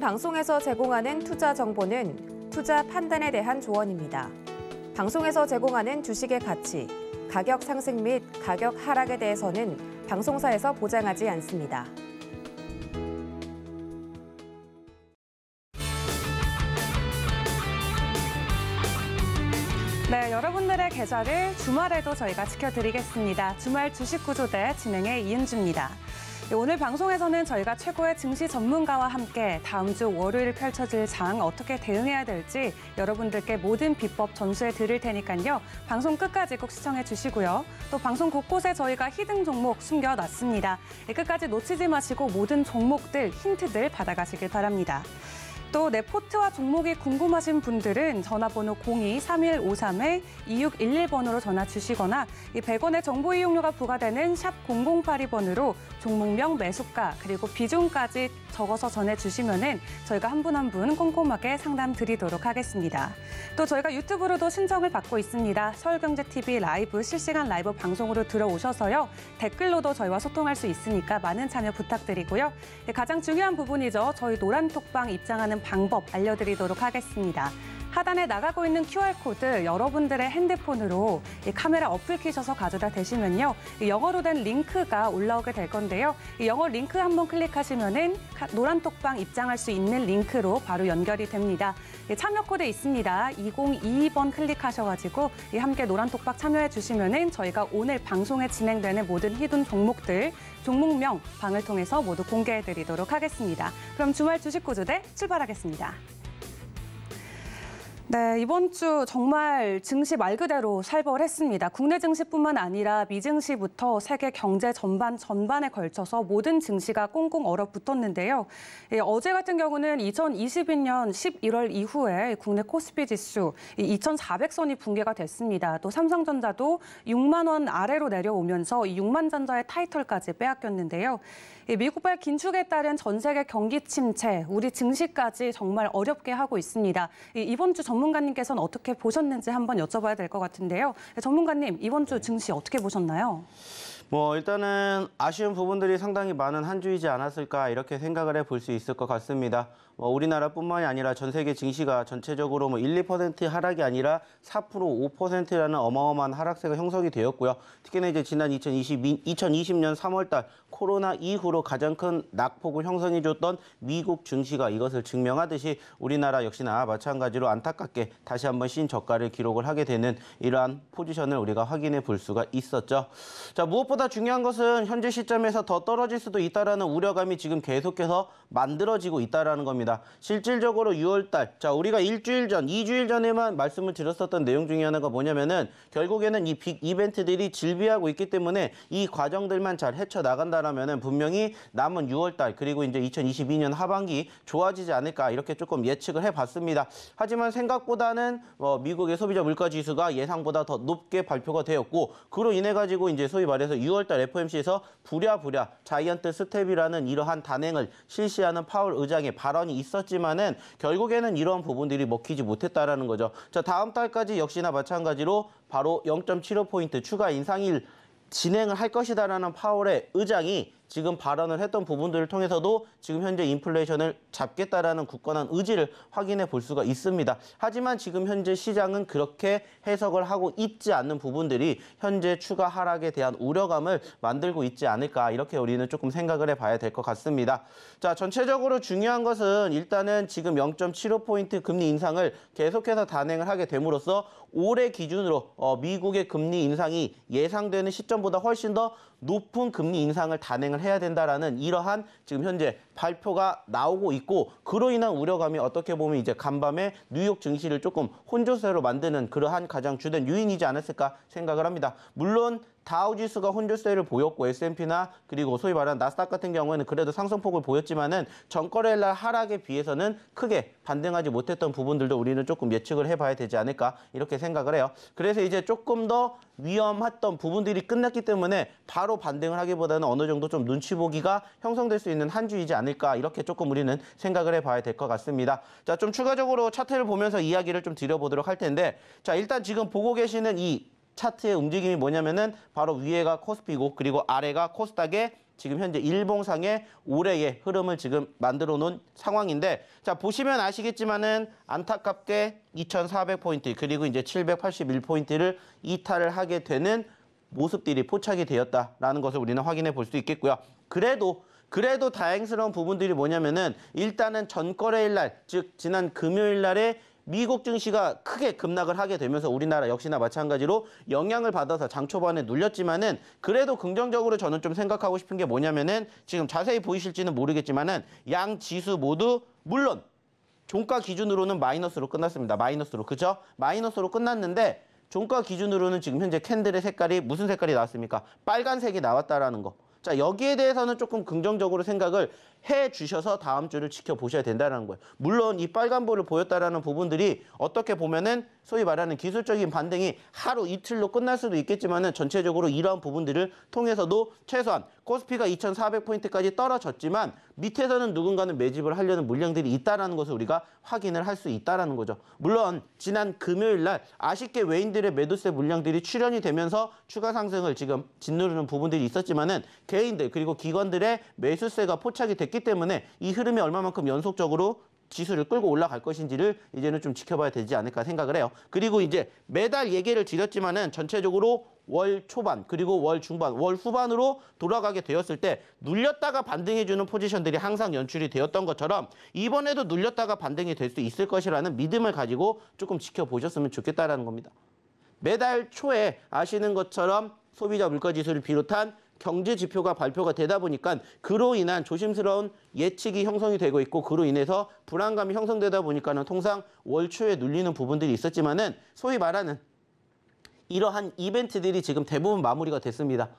방송에서 제공하는 투자 정보는 투자 판단에 대한 조언입니다. 방송에서 제공하는 주식의 가치, 가격 상승 및 가격 하락에 대해서는 방송사에서 보장하지 않습니다. 네, 여러분들의 계좌를 주말에도 저희가 지켜드리겠습니다. 주말 주식구조대 진행의 이은주입니다. 네, 오늘 방송에서는 저희가 최고의 증시 전문가와 함께 다음 주 월요일 펼쳐질 장 어떻게 대응해야 될지 여러분들께 모든 비법 전수해 드릴 테니까요. 방송 끝까지 꼭 시청해 주시고요. 또 방송 곳곳에 저희가 히든 종목 숨겨놨습니다. 네, 끝까지 놓치지 마시고 모든 종목들 힌트들 받아가시길 바랍니다. 또내 포트와 종목이 궁금하신 분들은 전화번호 02-3153-2611번으로 전화 주시거나 이 100원의 정보 이용료가 부과되는 샵 0082번으로 종목명 매수가 그리고 비중까지 적어서 전해주시면 은 저희가 한 분 한 분 꼼꼼하게 상담 드리도록 하겠습니다. 또 저희가 유튜브로도 신청을 받고 있습니다. 서울경제TV 라이브 실시간 라이브 방송으로 들어오셔서요. 댓글로도 저희와 소통할 수 있으니까 많은 참여 부탁드리고요. 네, 가장 중요한 부분이죠. 저희 노란톡방 입장하는 방법 알려드리도록 하겠습니다. 하단에 나가고 있는 QR코드 여러분들의 핸드폰으로 카메라 어플 키셔서 가져다 대시면요. 영어로 된 링크가 올라오게 될 건데요. 영어 링크 한번 클릭하시면은 노란 톡방 입장할 수 있는 링크로 바로 연결이 됩니다. 예, 참여 코드 있습니다. 2022번 클릭하셔가지고 함께 노란 톡방 참여해 주시면은 저희가 오늘 방송에 진행되는 모든 히든 종목들 종목명 방을 통해서 모두 공개해 드리도록 하겠습니다. 그럼 주말 주식구조대 출발하겠습니다. 네, 이번 주 정말 증시 말 그대로 살벌했습니다. 국내 증시뿐만 아니라 미증시부터 세계 경제 전반 전반에 걸쳐서 모든 증시가 꽁꽁 얼어붙었는데요. 예, 어제 같은 경우는 2022년 11월 이후에 국내 코스피 지수 2,400선이 붕괴가 됐습니다. 또 삼성전자도 6만 원 아래로 내려오면서 6만 전자의 타이틀까지 빼앗겼는데요. 예, 미국발 긴축에 따른 전 세계 경기 침체, 우리 증시까지 정말 어렵게 하고 있습니다. 이번 주 전문가님께서는 어떻게 보셨는지 한번 여쭤봐야 될 것 같은데요. 예, 전문가님, 이번 주 증시 어떻게 보셨나요? 뭐 일단은 아쉬운 부분들이 상당히 많은 한 주이지 않았을까 이렇게 생각을 해 볼 수 있을 것 같습니다. 뭐 우리나라뿐만이 아니라 전 세계 증시가 전체적으로 뭐 1, 2% 하락이 아니라 4% 5%라는 어마어마한 하락세가 형성이 되었고요. 특히나 이제 지난 2020, 2020년 3월달 코로나 이후로 가장 큰 낙폭을 형성해줬던 미국 증시가 이것을 증명하듯이 우리나라 역시나 마찬가지로 안타깝게 다시 한번 신저가를 기록을 하게 되는 이러한 포지션을 우리가 확인해 볼 수가 있었죠. 자 무엇보다 중요한 것은 현재 시점에서 더 떨어질 수도 있다라는 우려감이 지금 계속해서 만들어지고 있다라는 겁니다. 있습니다. 실질적으로 6월달, 자 우리가 일주일 전, 2주일 전에만 말씀을 드렸었던 내용 중에 하나가 뭐냐면은 결국에는 이 빅 이벤트들이 질비하고 있기 때문에 이 과정들만 잘 헤쳐나간다라면은 분명히 남은 6월달 그리고 이제 2022년 하반기 좋아지지 않을까 이렇게 조금 예측을 해봤습니다. 하지만 생각보다는 어, 미국의 소비자 물가지수가 예상보다 더 높게 발표가 되었고 그로 인해 가지고 이제 소위 말해서 6월달 FOMC에서 부랴부랴 자이언트 스텝이라는 이러한 단행을 실시하는 파월 의장의 발언이 상이 있었지만은 결국에는 이러한 부분들이 먹히지 못했다라는 거죠. 자, 다음 달까지 역시나 마찬가지로 바로 0.75포인트 추가 인상일 진행을 할 것이다라는 파월의 의장이 지금 발언을 했던 부분들을 통해서도 지금 현재 인플레이션을 잡겠다라는 굳건한 의지를 확인해 볼 수가 있습니다. 하지만 지금 현재 시장은 그렇게 해석을 하고 있지 않는 부분들이 현재 추가 하락에 대한 우려감을 만들고 있지 않을까 이렇게 우리는 조금 생각을 해봐야 될 것 같습니다. 자 전체적으로 중요한 것은 일단은 지금 0.75포인트 금리 인상을 계속해서 단행을 하게 됨으로써 올해 기준으로 어, 미국의 금리 인상이 예상되는 시점보다 훨씬 더 높은 금리 인상을 단행을 해야 된다라는 이러한 지금 현재 발표가 나오고 있고 그로 인한 우려감이 어떻게 보면 이제 간밤에 뉴욕 증시를 조금 혼조세로 만드는 그러한 가장 주된 요인이지 않았을까 생각을 합니다. 물론 다우지수가 혼조세를 보였고 S&P나 그리고 소위 말하는 나스닥 같은 경우에는 그래도 상승폭을 보였지만은 전거래일 날 하락에 비해서는 크게 반등하지 못했던 부분들도 우리는 조금 예측을 해봐야 되지 않을까 이렇게 생각을 해요. 그래서 이제 조금 더 위험했던 부분들이 끝났기 때문에 바로 반등을 하기보다는 어느 정도 좀 눈치 보기가 형성될 수 있는 한 주이지 않을까 이렇게 조금 우리는 생각을 해봐야 될 것 같습니다. 자, 좀 추가적으로 차트를 보면서 이야기를 좀 드려보도록 할 텐데 자, 일단 지금 보고 계시는 이 차트의 움직임이 뭐냐면은 바로 위에가 코스피고 그리고 아래가 코스닥의 지금 현재 일봉상의 올해의 흐름을 지금 만들어 놓은 상황인데 자 보시면 아시겠지만은 안타깝게 2400포인트 그리고 이제 781포인트를 이탈을 하게 되는 모습들이 포착이 되었다라는 것을 우리는 확인해 볼 수 있겠고요. 그래도 그래도 다행스러운 부분들이 뭐냐면은 일단은 전 거래일 날, 즉 지난 금요일 날에 미국 증시가 크게 급락을 하게 되면서 우리나라 역시나 마찬가지로 영향을 받아서 장 초반에 눌렸지만은 그래도 긍정적으로 저는 좀 생각하고 싶은 게 뭐냐면은 지금 자세히 보이실지는 모르겠지만은 양 지수 모두 물론 종가 기준으로는 마이너스로 끝났습니다. 마이너스로 그죠? 마이너스로 끝났는데 종가 기준으로는 지금 현재 캔들의 색깔이 무슨 색깔이 나왔습니까? 빨간색이 나왔다라는 거. 자 여기에 대해서는 조금 긍정적으로 생각을 해 주셔서 다음 주를 지켜보셔야 된다는 거예요. 물론 이 빨간불을 보였다라는 부분들이 어떻게 보면은 소위 말하는 기술적인 반등이 하루 이틀로 끝날 수도 있겠지만은 전체적으로 이러한 부분들을 통해서도 최소한 코스피가 2,400포인트까지 떨어졌지만 밑에서는 누군가는 매집을 하려는 물량들이 있다라는 것을 우리가 확인을 할 수 있다라는 거죠. 물론 지난 금요일 날 아쉽게 외인들의 매도세 물량들이 출현이 되면서 추가 상승을 지금 짓누르는 부분들이 있었지만은 개인들 그리고 기관들의 매수세가 포착이 됐 있기 때문에 이 흐름이 얼마만큼 연속적으로 지수를 끌고 올라갈 것인지를 이제는 좀 지켜봐야 되지 않을까 생각을 해요. 그리고 이제 매달 얘기를 드렸지만은 전체적으로 월 초반 그리고 월 중반 월 후반으로 돌아가게 되었을 때 눌렸다가 반등해주는 포지션들이 항상 연출이 되었던 것처럼 이번에도 눌렸다가 반등이 될 수 있을 것이라는 믿음을 가지고 조금 지켜보셨으면 좋겠다라는 겁니다. 매달 초에 아시는 것처럼 소비자 물가지수를 비롯한 경제 지표가 발표가 되다 보니까 그로 인한 조심스러운 예측이 형성이 되고 있고 그로 인해서 불안감이 형성되다 보니까는 통상 월초에 눌리는 부분들이 있었지만은 소위 말하는 이러한 이벤트들이 지금 대부분 마무리가 됐습니다.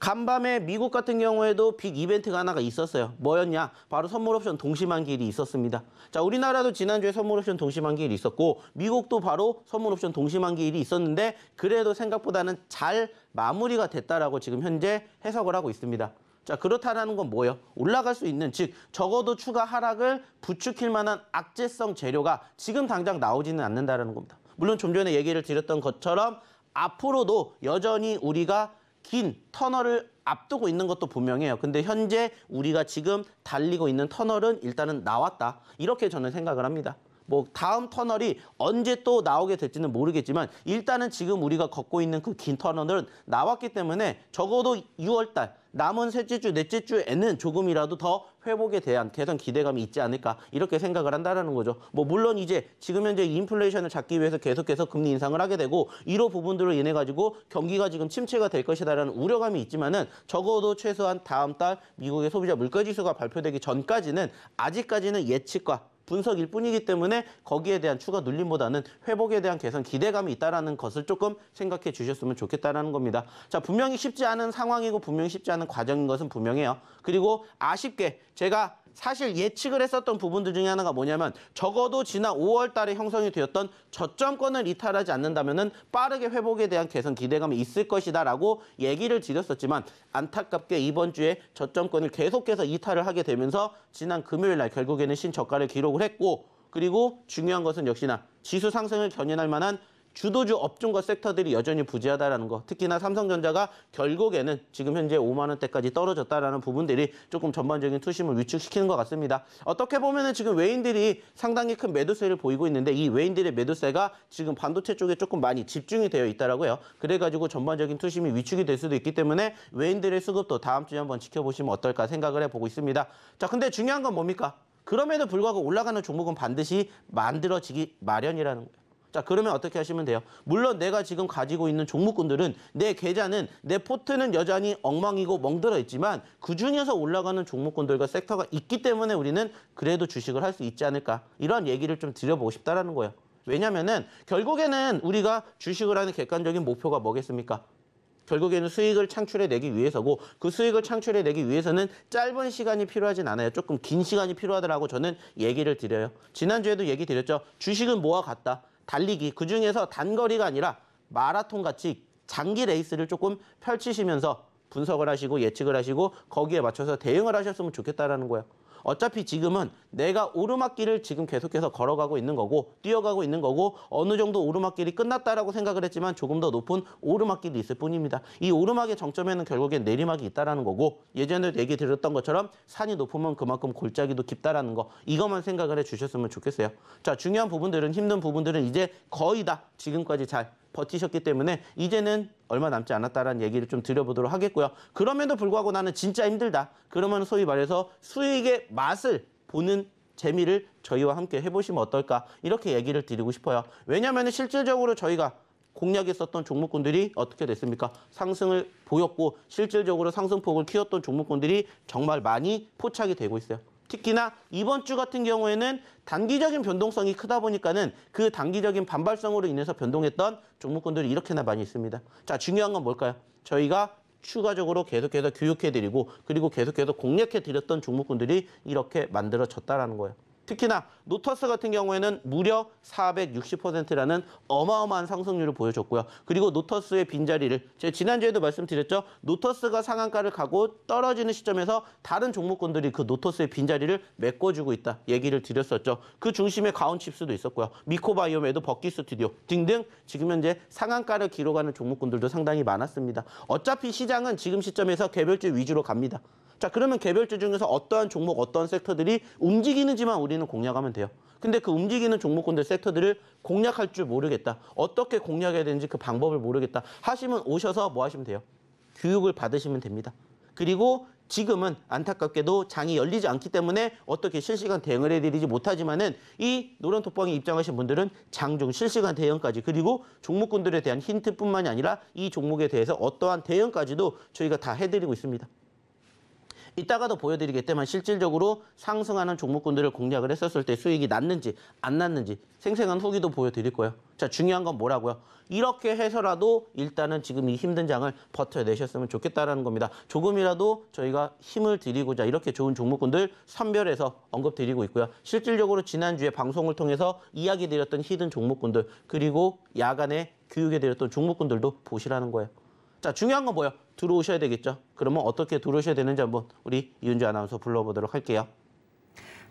간밤에 미국 같은 경우에도 빅 이벤트가 하나가 있었어요. 뭐였냐? 바로 선물옵션 동시만 길이 있었습니다. 자, 우리나라도 지난주에 선물옵션 동시만 길이 있었고 미국도 바로 선물옵션 동시만 길이 있었는데 그래도 생각보다는 잘 마무리가 됐다라고 지금 현재 해석을 하고 있습니다. 자, 그렇다라는 건 뭐예요? 올라갈 수 있는 즉 적어도 추가 하락을 부추길 만한 악재성 재료가 지금 당장 나오지는 않는다라는 겁니다. 물론 좀 전에 얘기를 드렸던 것처럼 앞으로도 여전히 우리가 긴 터널을 앞두고 있는 것도 분명해요. 근데 현재 우리가 지금 달리고 있는 터널은 일단은 나왔다. 이렇게 저는 생각을 합니다. 뭐 다음 터널이 언제 또 나오게 될지는 모르겠지만 일단은 지금 우리가 걷고 있는 그 긴 터널은 나왔기 때문에 적어도 6월 달 남은 셋째 주, 넷째 주에는 조금이라도 더 회복에 대한 개선 기대감이 있지 않을까 이렇게 생각을 한다는 거죠. 뭐 물론 이제 지금 현재 인플레이션을 잡기 위해서 계속해서 금리 인상을 하게 되고 이로 부분들로 인해 가지고 경기가 지금 침체가 될 것이다라는 우려감이 있지만은 적어도 최소한 다음 달 미국의 소비자 물가 지수가 발표되기 전까지는 아직까지는 예측과 분석일 뿐이기 때문에 거기에 대한 추가 눌림보다는 회복에 대한 개선 기대감이 있다라는 것을 조금 생각해 주셨으면 좋겠다라는 겁니다. 자, 분명히 쉽지 않은 상황이고 분명히 쉽지 않은 과정인 것은 분명해요. 그리고 아쉽게 제가 사실 예측을 했었던 부분들 중에 하나가 뭐냐면 적어도 지난 5월 달에 형성이 되었던 저점권을 이탈하지 않는다면 빠르게 회복에 대한 개선 기대감이 있을 것이다라고 얘기를 드렸었지만 안타깝게 이번 주에 저점권을 계속해서 이탈을 하게 되면서 지난 금요일 날 결국에는 신저가를 기록을 했고 그리고 중요한 것은 역시나 지수 상승을 견인할 만한 주도주 업종과 섹터들이 여전히 부재하다라는 거 특히나 삼성전자가 결국에는 지금 현재 5만 원대까지 떨어졌다라는 부분들이 조금 전반적인 투심을 위축시키는 것 같습니다. 어떻게 보면은 지금 외인들이 상당히 큰 매도세를 보이고 있는데 이 외인들의 매도세가 지금 반도체 쪽에 조금 많이 집중이 되어 있다라고요. 그래가지고 전반적인 투심이 위축이 될 수도 있기 때문에 외인들의 수급도 다음 주에 한번 지켜보시면 어떨까 생각을 해보고 있습니다. 자, 근데 중요한 건 뭡니까? 그럼에도 불구하고 올라가는 종목은 반드시 만들어지기 마련이라는 거예요. 자 그러면 어떻게 하시면 돼요? 물론 내가 지금 가지고 있는 종목군들은 내 계좌는 내 포트는 여전히 엉망이고 멍들어 있지만 그중에서 올라가는 종목군들과 섹터가 있기 때문에 우리는 그래도 주식을 할 수 있지 않을까 이런 얘기를 좀 드려보고 싶다라는 거예요. 왜냐면은 결국에는 우리가 주식을 하는 객관적인 목표가 뭐겠습니까? 결국에는 수익을 창출해내기 위해서고 그 수익을 창출해내기 위해서는 짧은 시간이 필요하진 않아요. 조금 긴 시간이 필요하더라고 저는 얘기를 드려요. 지난주에도 얘기 드렸죠. 주식은 뭐와 같다. 달리기 그중에서 단거리가 아니라 마라톤 같이 장기 레이스를 조금 펼치시면서 분석을 하시고 예측을 하시고 거기에 맞춰서 대응을 하셨으면 좋겠다라는 거예요. 어차피 지금은 내가 오르막길을 지금 계속해서 걸어가고 있는 거고 뛰어가고 있는 거고 어느 정도 오르막길이 끝났다라고 생각을 했지만 조금 더 높은 오르막길이 있을 뿐입니다. 이 오르막의 정점에는 결국엔 내리막이 있다라는 거고 예전에 얘기 드렸던 것처럼 산이 높으면 그만큼 골짜기도 깊다라는 거 이것만 생각을 해주셨으면 좋겠어요. 자 중요한 부분들은 힘든 부분들은 이제 거의 다 지금까지 잘 버티셨기 때문에 이제는 얼마 남지 않았다라는 얘기를 좀 드려보도록 하겠고요. 그럼에도 불구하고 나는 진짜 힘들다. 그러면 소위 말해서 수익의 맛을 보는 재미를 저희와 함께 해보시면 어떨까 이렇게 얘기를 드리고 싶어요. 왜냐하면 실질적으로 저희가 공략에 썼던 종목군들이 어떻게 됐습니까? 상승을 보였고 실질적으로 상승폭을 키웠던 종목군들이 정말 많이 포착이 되고 있어요. 특히나 이번 주 같은 경우에는 단기적인 변동성이 크다 보니까는 그 단기적인 반발성으로 인해서 변동했던 종목군들이 이렇게나 많이 있습니다. 자, 중요한 건 뭘까요? 저희가 추가적으로 계속해서 교육해드리고 그리고 계속해서 공략해드렸던 종목군들이 이렇게 만들어졌다라는 거예요. 특히나 노터스 같은 경우에는 무려 460%라는 어마어마한 상승률을 보여줬고요. 그리고 노터스의 빈자리를 제가 지난주에도 말씀드렸죠. 노터스가 상한가를 가고 떨어지는 시점에서 다른 종목군들이 그 노터스의 빈자리를 메꿔주고 있다 얘기를 드렸었죠. 그 중심에 가온칩스도 있었고요. 미코바이옴에도 버킷스튜디오 등등 지금 현재 상한가를 기록하는 종목군들도 상당히 많았습니다. 어차피 시장은 지금 시점에서 개별주 위주로 갑니다. 자 그러면 개별주 중에서 어떠한 종목 어떠한 섹터들이 움직이는지만 우리는 공략하면 돼요. 근데 그 움직이는 종목군들 섹터들을 공략할 줄 모르겠다. 어떻게 공략해야 되는지 그 방법을 모르겠다. 하시면 오셔서 뭐 하시면 돼요? 교육을 받으시면 됩니다. 그리고 지금은 안타깝게도 장이 열리지 않기 때문에 어떻게 실시간 대응을 해드리지 못하지만은 이 노란 톡방에 입장하신 분들은 장 중 실시간 대응까지 그리고 종목군들에 대한 힌트뿐만이 아니라 이 종목에 대해서 어떠한 대응까지도 저희가 다 해드리고 있습니다. 이따가도 보여드리겠지만 실질적으로 상승하는 종목군들을 공략을 했었을 때 수익이 났는지 안 났는지 생생한 후기도 보여드릴 거예요. 자 중요한 건 뭐라고요? 이렇게 해서라도 일단은 지금 이 힘든 장을 버텨내셨으면 좋겠다라는 겁니다. 조금이라도 저희가 힘을 드리고자 이렇게 좋은 종목군들 선별해서 언급드리고 있고요. 실질적으로 지난주에 방송을 통해서 이야기 드렸던 히든 종목군들 그리고 야간에 교육에 드렸던 종목군들도 보시라는 거예요. 자, 중요한 건 뭐예요? 들어오셔야 되겠죠? 그러면 어떻게 들어오셔야 되는지 한번 우리 이은주 아나운서 불러보도록 할게요.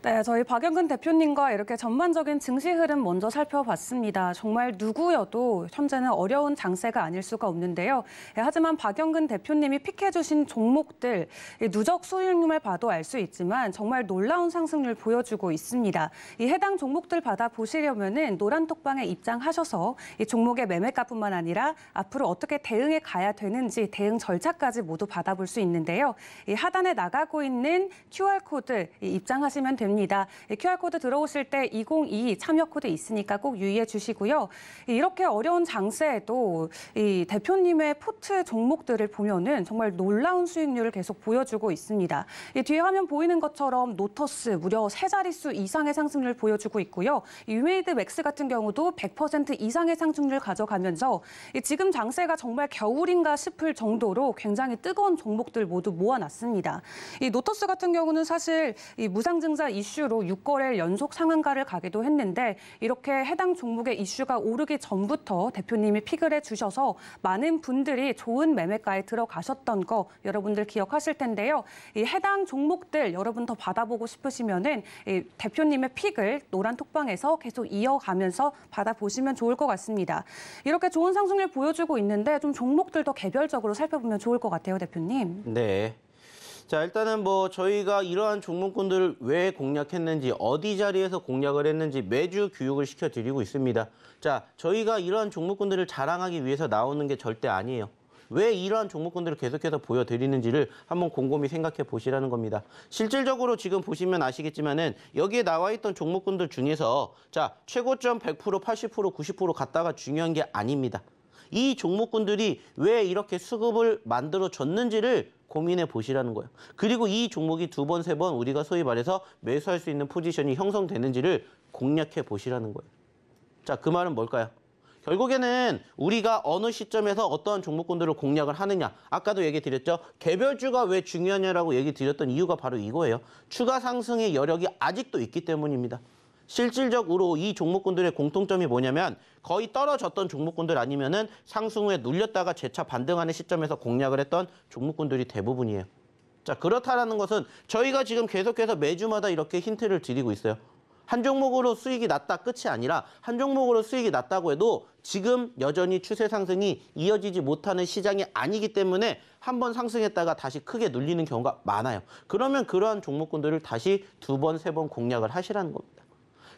네, 저희 박영근 대표님과 이렇게 전반적인 증시 흐름 먼저 살펴봤습니다. 정말 누구여도 현재는 어려운 장세가 아닐 수가 없는데요. 네, 하지만 박영근 대표님이 픽해주신 종목들 누적 수익률만 봐도 알 수 있지만 정말 놀라운 상승률 보여주고 있습니다. 이 해당 종목들 받아 보시려면은 노란 톡방에 입장하셔서 이 종목의 매매가뿐만 아니라 앞으로 어떻게 대응해 가야 되는지 대응 절차까지 모두 받아볼 수 있는데요. 이 하단에 나가고 있는 QR 코드 입장하시면 됩니다. 됩니다. QR코드 들어오실 때 2022 참여 코드 있으니까 꼭 유의해 주시고요. 이렇게 어려운 장세에도 이 대표님의 포트 종목들을 보면은 정말 놀라운 수익률을 계속 보여주고 있습니다. 뒤에 화면 보이는 것처럼 노터스 무려 세 자릿수 이상의 상승률 을 보여주고 있고요. 유메이드 맥스 같은 경우도 100% 이상의 상승률 을 가져가면서 지금 장세가 정말 겨울인가 싶을 정도로 굉장히 뜨거운 종목들 모두 모아놨습니다. 이 노터스 같은 경우는 사실 이 무상증자 이슈로 6거래 연속 상한가를 가기도 했는데 이렇게 해당 종목의 이슈가 오르기 전부터 대표님이 픽을 해주셔서 많은 분들이 좋은 매매가에 들어가셨던 거 여러분들 기억하실 텐데요. 이 해당 종목들 여러분 더 받아보고 싶으시면은 대표님의 픽을 노란 톡방에서 계속 이어가면서 받아보시면 좋을 것 같습니다. 이렇게 좋은 상승률 보여주고 있는데 좀 종목들도 개별적으로 살펴보면 좋을 것 같아요, 대표님. 네. 자 일단은 뭐 저희가 이러한 종목군들을 왜 공략했는지 어디 자리에서 공략을 했는지 매주 교육을 시켜드리고 있습니다. 자 저희가 이러한 종목군들을 자랑하기 위해서 나오는 게 절대 아니에요. 왜 이러한 종목군들을 계속해서 보여드리는지를 한번 곰곰이 생각해 보시라는 겁니다. 실질적으로 지금 보시면 아시겠지만은 여기에 나와 있던 종목군들 중에서 자 최고점 100% 80% 90% 갔다가 중요한 게 아닙니다. 이 종목군들이 왜 이렇게 수급을 만들어줬는지를 고민해 보시라는 거예요. 그리고 이 종목이 두 번, 세 번 우리가 소위 말해서 매수할 수 있는 포지션이 형성되는지를 공략해 보시라는 거예요. 자, 그 말은 뭘까요? 결국에는 우리가 어느 시점에서 어떠한 종목군들을 공략을 하느냐 아까도 얘기 드렸죠 개별주가 왜 중요하냐라고 얘기 드렸던 이유가 바로 이거예요 추가 상승의 여력이 아직도 있기 때문입니다 실질적으로 이 종목군들의 공통점이 뭐냐면 거의 떨어졌던 종목군들 아니면은 상승 후에 눌렸다가 재차 반등하는 시점에서 공략을 했던 종목군들이 대부분이에요. 자, 그렇다라는 것은 저희가 지금 계속해서 매주마다 이렇게 힌트를 드리고 있어요. 한 종목으로 수익이 났다 끝이 아니라 한 종목으로 수익이 났다고 해도 지금 여전히 추세 상승이 이어지지 못하는 시장이 아니기 때문에 한 번 상승했다가 다시 크게 눌리는 경우가 많아요. 그러면 그러한 종목군들을 다시 두 번, 세 번 공략을 하시라는 겁니다.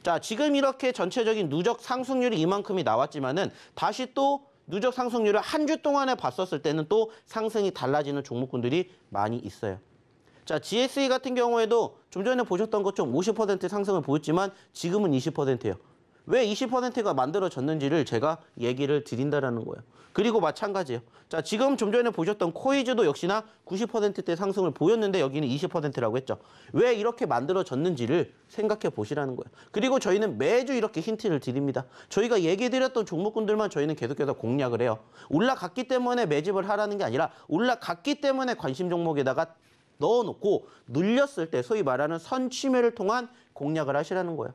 자, 지금 이렇게 전체적인 누적 상승률이 이만큼이 나왔지만은 다시 또 누적 상승률을 한 주 동안에 봤었을 때는 또 상승이 달라지는 종목군들이 많이 있어요. 자, GSE 같은 경우에도 좀 전에 보셨던 것처럼 50% 상승을 보였지만 지금은 20%예요. 왜 20%가 만들어졌는지를 제가 얘기를 드린다라는 거예요. 그리고 마찬가지예요. 자, 지금 좀 전에 보셨던 코이즈도 역시나 90%대 상승을 보였는데 여기는 20%라고 했죠. 왜 이렇게 만들어졌는지를 생각해 보시라는 거예요. 그리고 저희는 매주 이렇게 힌트를 드립니다. 저희가 얘기 드렸던 종목군들만 저희는 계속해서 공략을 해요. 올라갔기 때문에 매집을 하라는 게 아니라 올라갔기 때문에 관심 종목에다가 넣어놓고 눌렸을 때 소위 말하는 선취매를 통한 공략을 하시라는 거예요.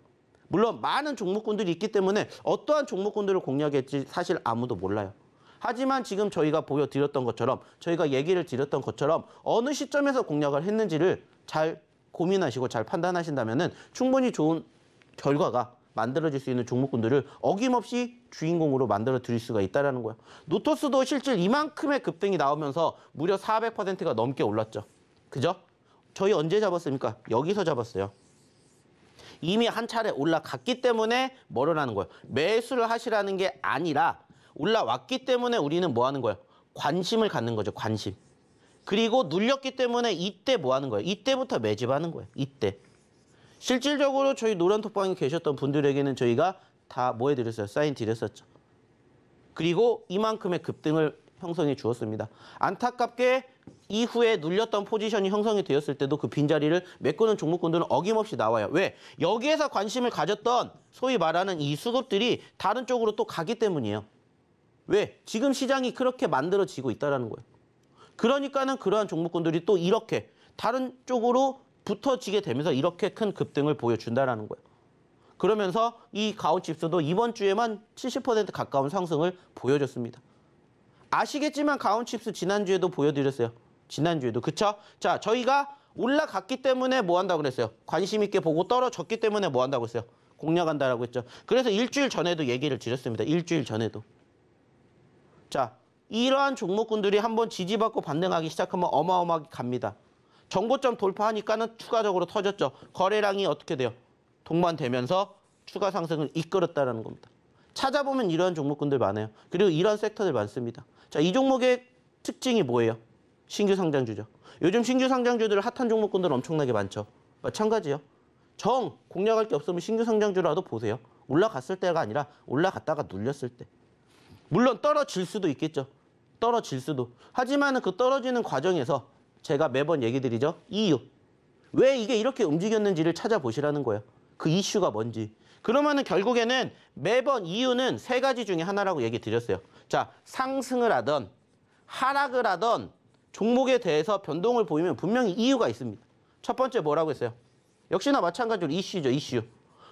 물론 많은 종목군들이 있기 때문에 어떠한 종목군들을 공략했지 사실 아무도 몰라요. 하지만 지금 저희가 보여드렸던 것처럼 저희가 얘기를 드렸던 것처럼 어느 시점에서 공략을 했는지를 잘 고민하시고 잘 판단하신다면 은 충분히 좋은 결과가 만들어질 수 있는 종목군들을 어김없이 주인공으로 만들어 드릴 수가 있다는 라거요 노토스도 실질 이만큼의 급등이 나오면서 무려 400%가 넘게 올랐죠. 그죠? 저희 언제 잡았습니까? 여기서 잡았어요. 이미 한 차례 올라갔기 때문에 뭐라는 거예요? 매수를 하시라는 게 아니라 올라왔기 때문에 우리는 뭐 하는 거예요? 관심을 갖는 거죠. 관심. 그리고 눌렸기 때문에 이때 뭐 하는 거예요? 이때부터 매집하는 거예요. 이때. 실질적으로 저희 노란톡방에 계셨던 분들에게는 저희가 다 뭐 해드렸어요? 사인 드렸었죠. 그리고 이만큼의 급등을 형성해 주었습니다. 안타깝게 이후에 눌렸던 포지션이 형성이 되었을 때도 그 빈자리를 메꾸는 종목군들은 어김없이 나와요. 왜? 여기에서 관심을 가졌던 소위 말하는 이 수급들이 다른 쪽으로 또 가기 때문이에요. 왜? 지금 시장이 그렇게 만들어지고 있다는 거예요. 그러니까는 그러한 종목군들이 또 이렇게 다른 쪽으로 붙어지게 되면서 이렇게 큰 급등을 보여준다라는 거예요. 그러면서 이 가온 칩스도 이번 주에만 70% 가까운 상승을 보여줬습니다. 아시겠지만 가온칩스 지난주에도 보여드렸어요. 지난주에도 그쵸? 자 저희가 올라갔기 때문에 뭐 한다고 그랬어요? 관심 있게 보고 떨어졌기 때문에 뭐 한다고 했어요? 공략한다라고 했죠. 그래서 일주일 전에도 얘기를 드렸습니다. 일주일 전에도. 자 이러한 종목군들이 한번 지지받고 반등하기 시작하면 어마어마하게 갑니다. 정고점 돌파하니까는 추가적으로 터졌죠. 거래량이 어떻게 돼요? 동반되면서 추가 상승을 이끌었다는 겁니다. 찾아보면 이러한 종목군들 많아요. 그리고 이런 섹터들 많습니다. 자, 이 종목의 특징이 뭐예요? 신규 상장주죠. 요즘 신규 상장주들 핫한 종목군들 엄청나게 많죠. 마찬가지요. 아, 정 공략할 게 없으면 신규 상장주라도 보세요. 올라갔을 때가 아니라 올라갔다가 눌렸을 때. 물론 떨어질 수도 있겠죠. 떨어질 수도. 하지만 그 떨어지는 과정에서 제가 매번 얘기 드리죠. 이유. 왜 이게 이렇게 움직였는지를 찾아보시라는 거예요. 그 이슈가 뭔지. 그러면 결국에는 매번 이유는 세 가지 중에 하나라고 얘기 드렸어요. 자, 상승을 하던 하락을 하던 종목에 대해서 변동을 보이면 분명히 이유가 있습니다. 첫 번째 뭐라고 했어요? 역시나 마찬가지로 이슈죠, 이슈.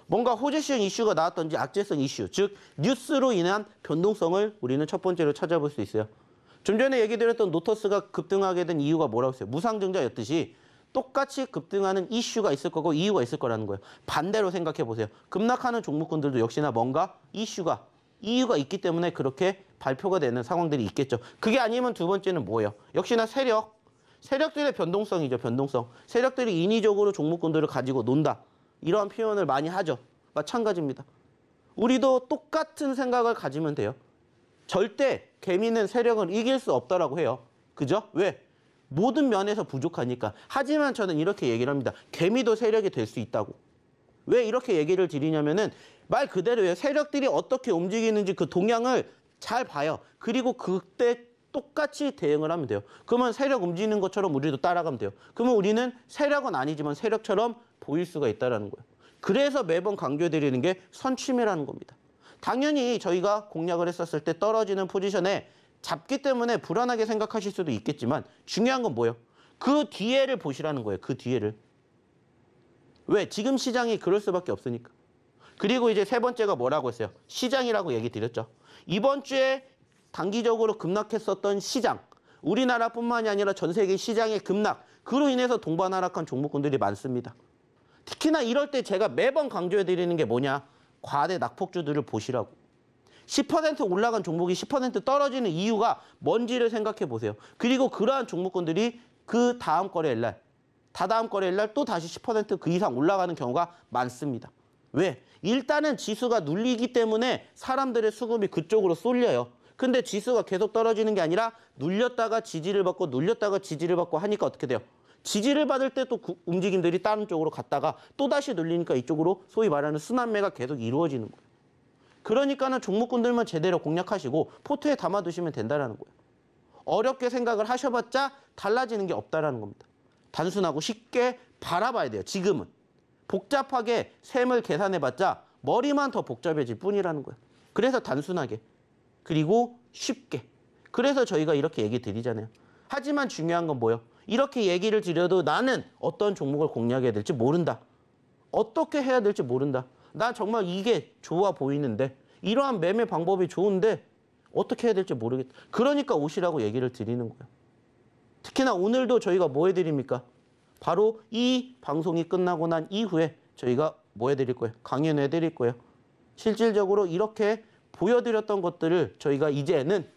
뭔가 호재성 이슈가 나왔던지 악재성 이슈, 즉 뉴스로 인한 변동성을 우리는 첫 번째로 찾아볼 수 있어요. 좀 전에 얘기 드렸던 노터스가 급등하게 된 이유가 뭐라고 했어요? 무상증자였듯이 똑같이 급등하는 이슈가 있을 거고 이유가 있을 거라는 거예요. 반대로 생각해 보세요. 급락하는 종목군들도 역시나 뭔가 이슈가 이유가 있기 때문에 그렇게 발표가 되는 상황들이 있겠죠. 그게 아니면 두 번째는 뭐예요? 역시나 세력. 세력들의 변동성이죠. 변동성. 세력들이 인위적으로 종목군들을 가지고 논다. 이러한 표현을 많이 하죠. 마찬가지입니다. 우리도 똑같은 생각을 가지면 돼요. 절대 개미는 세력은 이길 수 없다라고 해요. 그죠? 왜? 모든 면에서 부족하니까. 하지만 저는 이렇게 얘기를 합니다. 개미도 세력이 될 수 있다고. 왜 이렇게 얘기를 드리냐면은 말 그대로예요. 세력들이 어떻게 움직이는지 그 동향을 잘 봐요. 그리고 그때 똑같이 대응을 하면 돼요. 그러면 세력 움직이는 것처럼 우리도 따라가면 돼요. 그러면 우리는 세력은 아니지만 세력처럼 보일 수가 있다는 거예요. 그래서 매번 강조드리는 해게선취미라는 겁니다. 당연히 저희가 공략을 했었을 때 떨어지는 포지션에 잡기 때문에 불안하게 생각하실 수도 있겠지만 중요한 건 뭐예요? 그 뒤에를 보시라는 거예요. 그 뒤에를. 왜? 지금 시장이 그럴 수밖에 없으니까. 그리고 이제 세 번째가 뭐라고 했어요? 시장이라고 얘기 드렸죠. 이번 주에 단기적으로 급락했었던 시장, 우리나라뿐만이 아니라 전 세계 시장의 급락, 그로 인해서 동반 하락한 종목군들이 많습니다. 특히나 이럴 때 제가 매번 강조해 드리는 게 뭐냐? 과대 낙폭주들을 보시라고. 10% 올라간 종목이 10% 떨어지는 이유가 뭔지를 생각해 보세요. 그리고 그러한 종목군들이 그 다음 거래일 날 다다음 거래일 날 또 다시 10%그 이상 올라가는 경우가 많습니다. 왜? 일단은 지수가 눌리기 때문에 사람들의 수급이 그쪽으로 쏠려요. 근데 지수가 계속 떨어지는 게 아니라 눌렸다가 지지를 받고 눌렸다가 지지를 받고 하니까 어떻게 돼요? 지지를 받을 때 또 움직임들이 다른 쪽으로 갔다가 또다시 눌리니까 이쪽으로 소위 말하는 순환매가 계속 이루어지는 거예요. 그러니까는 종목군들만 제대로 공략하시고 포트에 담아두시면 된다는 거예요. 어렵게 생각을 하셔봤자 달라지는 게없다는 겁니다. 단순하고 쉽게 바라봐야 돼요. 지금은. 복잡하게 셈을 계산해봤자 머리만 더 복잡해질 뿐이라는 거예요. 그래서 단순하게 그리고 쉽게 그래서 저희가 이렇게 얘기 드리잖아요. 하지만 중요한 건 뭐예요? 이렇게 얘기를 드려도 나는 어떤 종목을 공략해야 될지 모른다. 어떻게 해야 될지 모른다. 난 정말 이게 좋아 보이는데 이러한 매매 방법이 좋은데 어떻게 해야 될지 모르겠다. 그러니까 오시라고 얘기를 드리는 거예요. 특히나 오늘도 저희가 뭐 해드립니까? 바로 이 방송이 끝나고 난 이후에 저희가 뭐 해드릴 거예요? 강연해 드릴 거예요. 실질적으로 이렇게 보여드렸던 것들을 저희가 이제는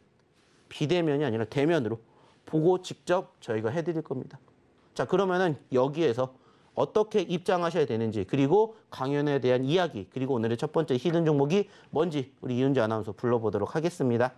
비대면이 아니라 대면으로 보고 직접 저희가 해드릴 겁니다. 자 그러면은 여기에서 어떻게 입장하셔야 되는지 그리고 강연에 대한 이야기 그리고 오늘의 첫 번째 히든 종목이 뭔지 우리 이은지 아나운서 불러보도록 하겠습니다.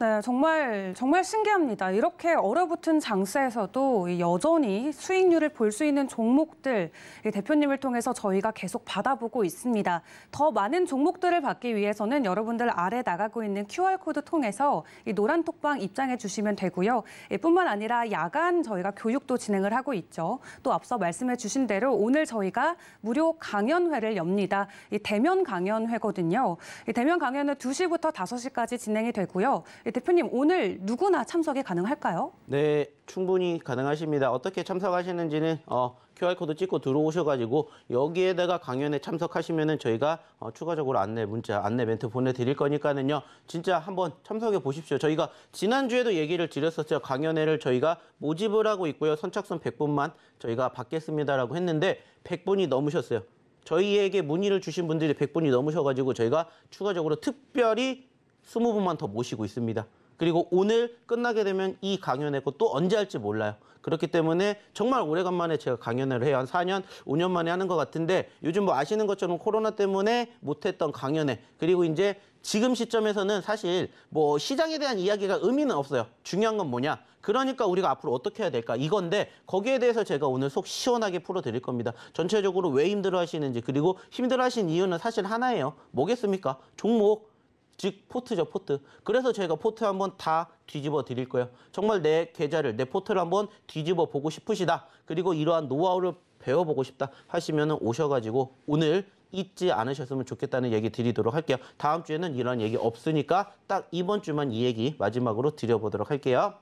네, 정말 정말 신기합니다. 이렇게 얼어붙은 장세에서도 여전히 수익률을 볼 수 있는 종목들 대표님을 통해서 저희가 계속 받아보고 있습니다. 더 많은 종목들을 받기 위해서는 여러분들 아래 나가고 있는 QR 코드 통해서 이 노란 톡방 입장해 주시면 되고요. 뿐만 아니라 야간 저희가 교육도 진행을 하고 있죠. 또 앞서 말씀해 주신 대로 오늘 저희가 무료 강연회를 엽니다. 이 대면 강연회거든요. 이 대면 강연은 2시부터 5시까지 진행이 되고요. 네, 대표님 오늘 누구나 참석이 가능할까요? 네, 충분히 가능하십니다. 어떻게 참석하시는지는 어, QR코드 찍고 들어오셔가지고 여기에다가 강연에 참석하시면은 저희가 어, 추가적으로 안내 문자, 안내 멘트 보내드릴 거니까는요. 진짜 한번 참석해 보십시오. 저희가 지난주에도 얘기를 드렸었죠. 강연회를 저희가 모집을 하고 있고요. 선착순 100분만 저희가 받겠습니다라고 했는데 100분이 넘으셨어요. 저희에게 문의를 주신 분들이 100분이 넘으셔가지고 저희가 추가적으로 특별히 20분만 더 모시고 있습니다. 그리고 오늘 끝나게 되면 이 강연회 것또 언제 할지 몰라요. 그렇기 때문에 정말 오래간만에 제가 강연회를 해요. 한 4년, 5년 만에 하는 것 같은데 요즘 뭐 아시는 것처럼 코로나 때문에 못했던 강연회 그리고 이제 지금 시점에서는 사실 뭐 시장에 대한 이야기가 의미는 없어요. 중요한 건 뭐냐? 그러니까 우리가 앞으로 어떻게 해야 될까? 이건데 거기에 대해서 제가 오늘 속 시원하게 풀어드릴 겁니다. 전체적으로 왜 힘들어 하시는지 그리고 힘들어 하신 이유는 사실 하나예요. 뭐겠습니까? 종목. 즉 포트죠 포트 그래서 저희가 포트 한번 다 뒤집어 드릴 거예요 정말 내 계좌를 내 포트를 한번 뒤집어 보고 싶으시다 그리고 이러한 노하우를 배워보고 싶다 하시면 오셔가지고 오늘 잊지 않으셨으면 좋겠다는 얘기 드리도록 할게요 다음 주에는 이런 얘기 없으니까 딱 이번 주만 이 얘기 마지막으로 드려보도록 할게요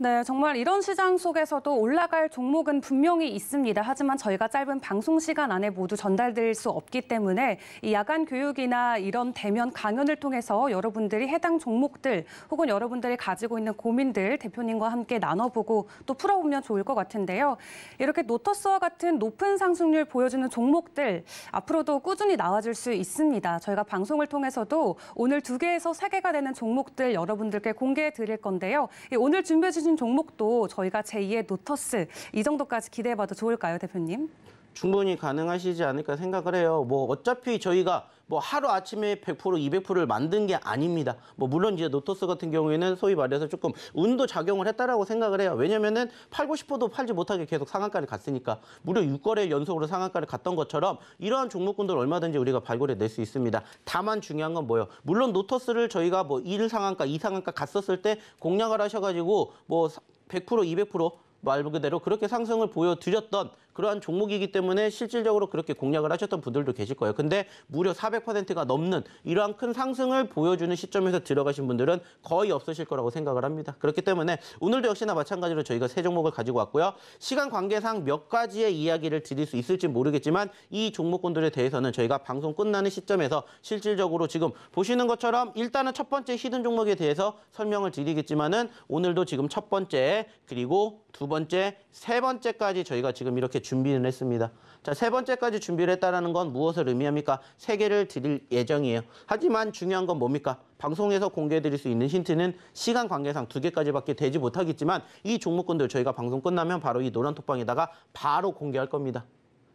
네, 정말 이런 시장 속에서도 올라갈 종목은 분명히 있습니다. 하지만 저희가 짧은 방송 시간 안에 모두 전달될 수 없기 때문에 이 야간 교육이나 이런 대면 강연을 통해서 여러분들이 해당 종목들 혹은 여러분들이 가지고 있는 고민들 대표님과 함께 나눠보고 또 풀어보면 좋을 것 같은데요. 이렇게 노터스와 같은 높은 상승률 보여주는 종목들 앞으로도 꾸준히 나와줄 수 있습니다. 저희가 방송을 통해서도 오늘 두 개에서 세 개가 되는 종목들 여러분들께 공개해 드릴 건데요. 예, 오늘 준비해 주신 짚어주신 종목도 저희가 제2의 노터스 이 정도까지 기대해봐도 좋을까요, 대표님? 충분히 가능하시지 않을까 생각을 해요. 뭐 어차피 저희가 뭐 하루 아침에 100% 200%를 만든 게 아닙니다. 뭐 물론 이제 노토스 같은 경우에는 소위 말해서 조금 운도 작용을 했다라고 생각을 해요. 왜냐면은 팔고 싶어도 팔지 못하게 계속 상한가를 갔으니까 무려 6거래 연속으로 상한가를 갔던 것처럼 이러한 종목군들 얼마든지 우리가 발굴해 낼 수 있습니다. 다만 중요한 건 뭐예요? 물론 노토스를 저희가 뭐 1상한가, 2상한가 갔었을 때 공략을 하셔가지고 뭐 100%, 200%말 그대로 그렇게 상승을 보여드렸던 그러한 종목이기 때문에 실질적으로 그렇게 공략을 하셨던 분들도 계실 거예요. 근데 무려 400%가 넘는 이러한 큰 상승을 보여주는 시점에서 들어가신 분들은 거의 없으실 거라고 생각을 합니다. 그렇기 때문에 오늘도 역시나 마찬가지로 저희가 세 종목을 가지고 왔고요. 시간 관계상 몇 가지의 이야기를 드릴 수 있을지 모르겠지만 이 종목군들에 대해서는 저희가 방송 끝나는 시점에서 실질적으로 지금 보시는 것처럼 일단은 첫 번째 히든 종목에 대해서 설명을 드리겠지만은 오늘도 지금 첫 번째 그리고 두 번째 세 번째까지 저희가 지금 이렇게 준비를 했습니다. 자, 세 번째까지 준비를 했다는 건 무엇을 의미합니까? 세 개를 드릴 예정이에요. 하지만 중요한 건 뭡니까? 방송에서 공개해드릴 수 있는 힌트는 시간 관계상 두 개까지밖에 되지 못하겠지만 이 종목군들 저희가 방송 끝나면 바로 이 노란 톡방에다가 바로 공개할 겁니다.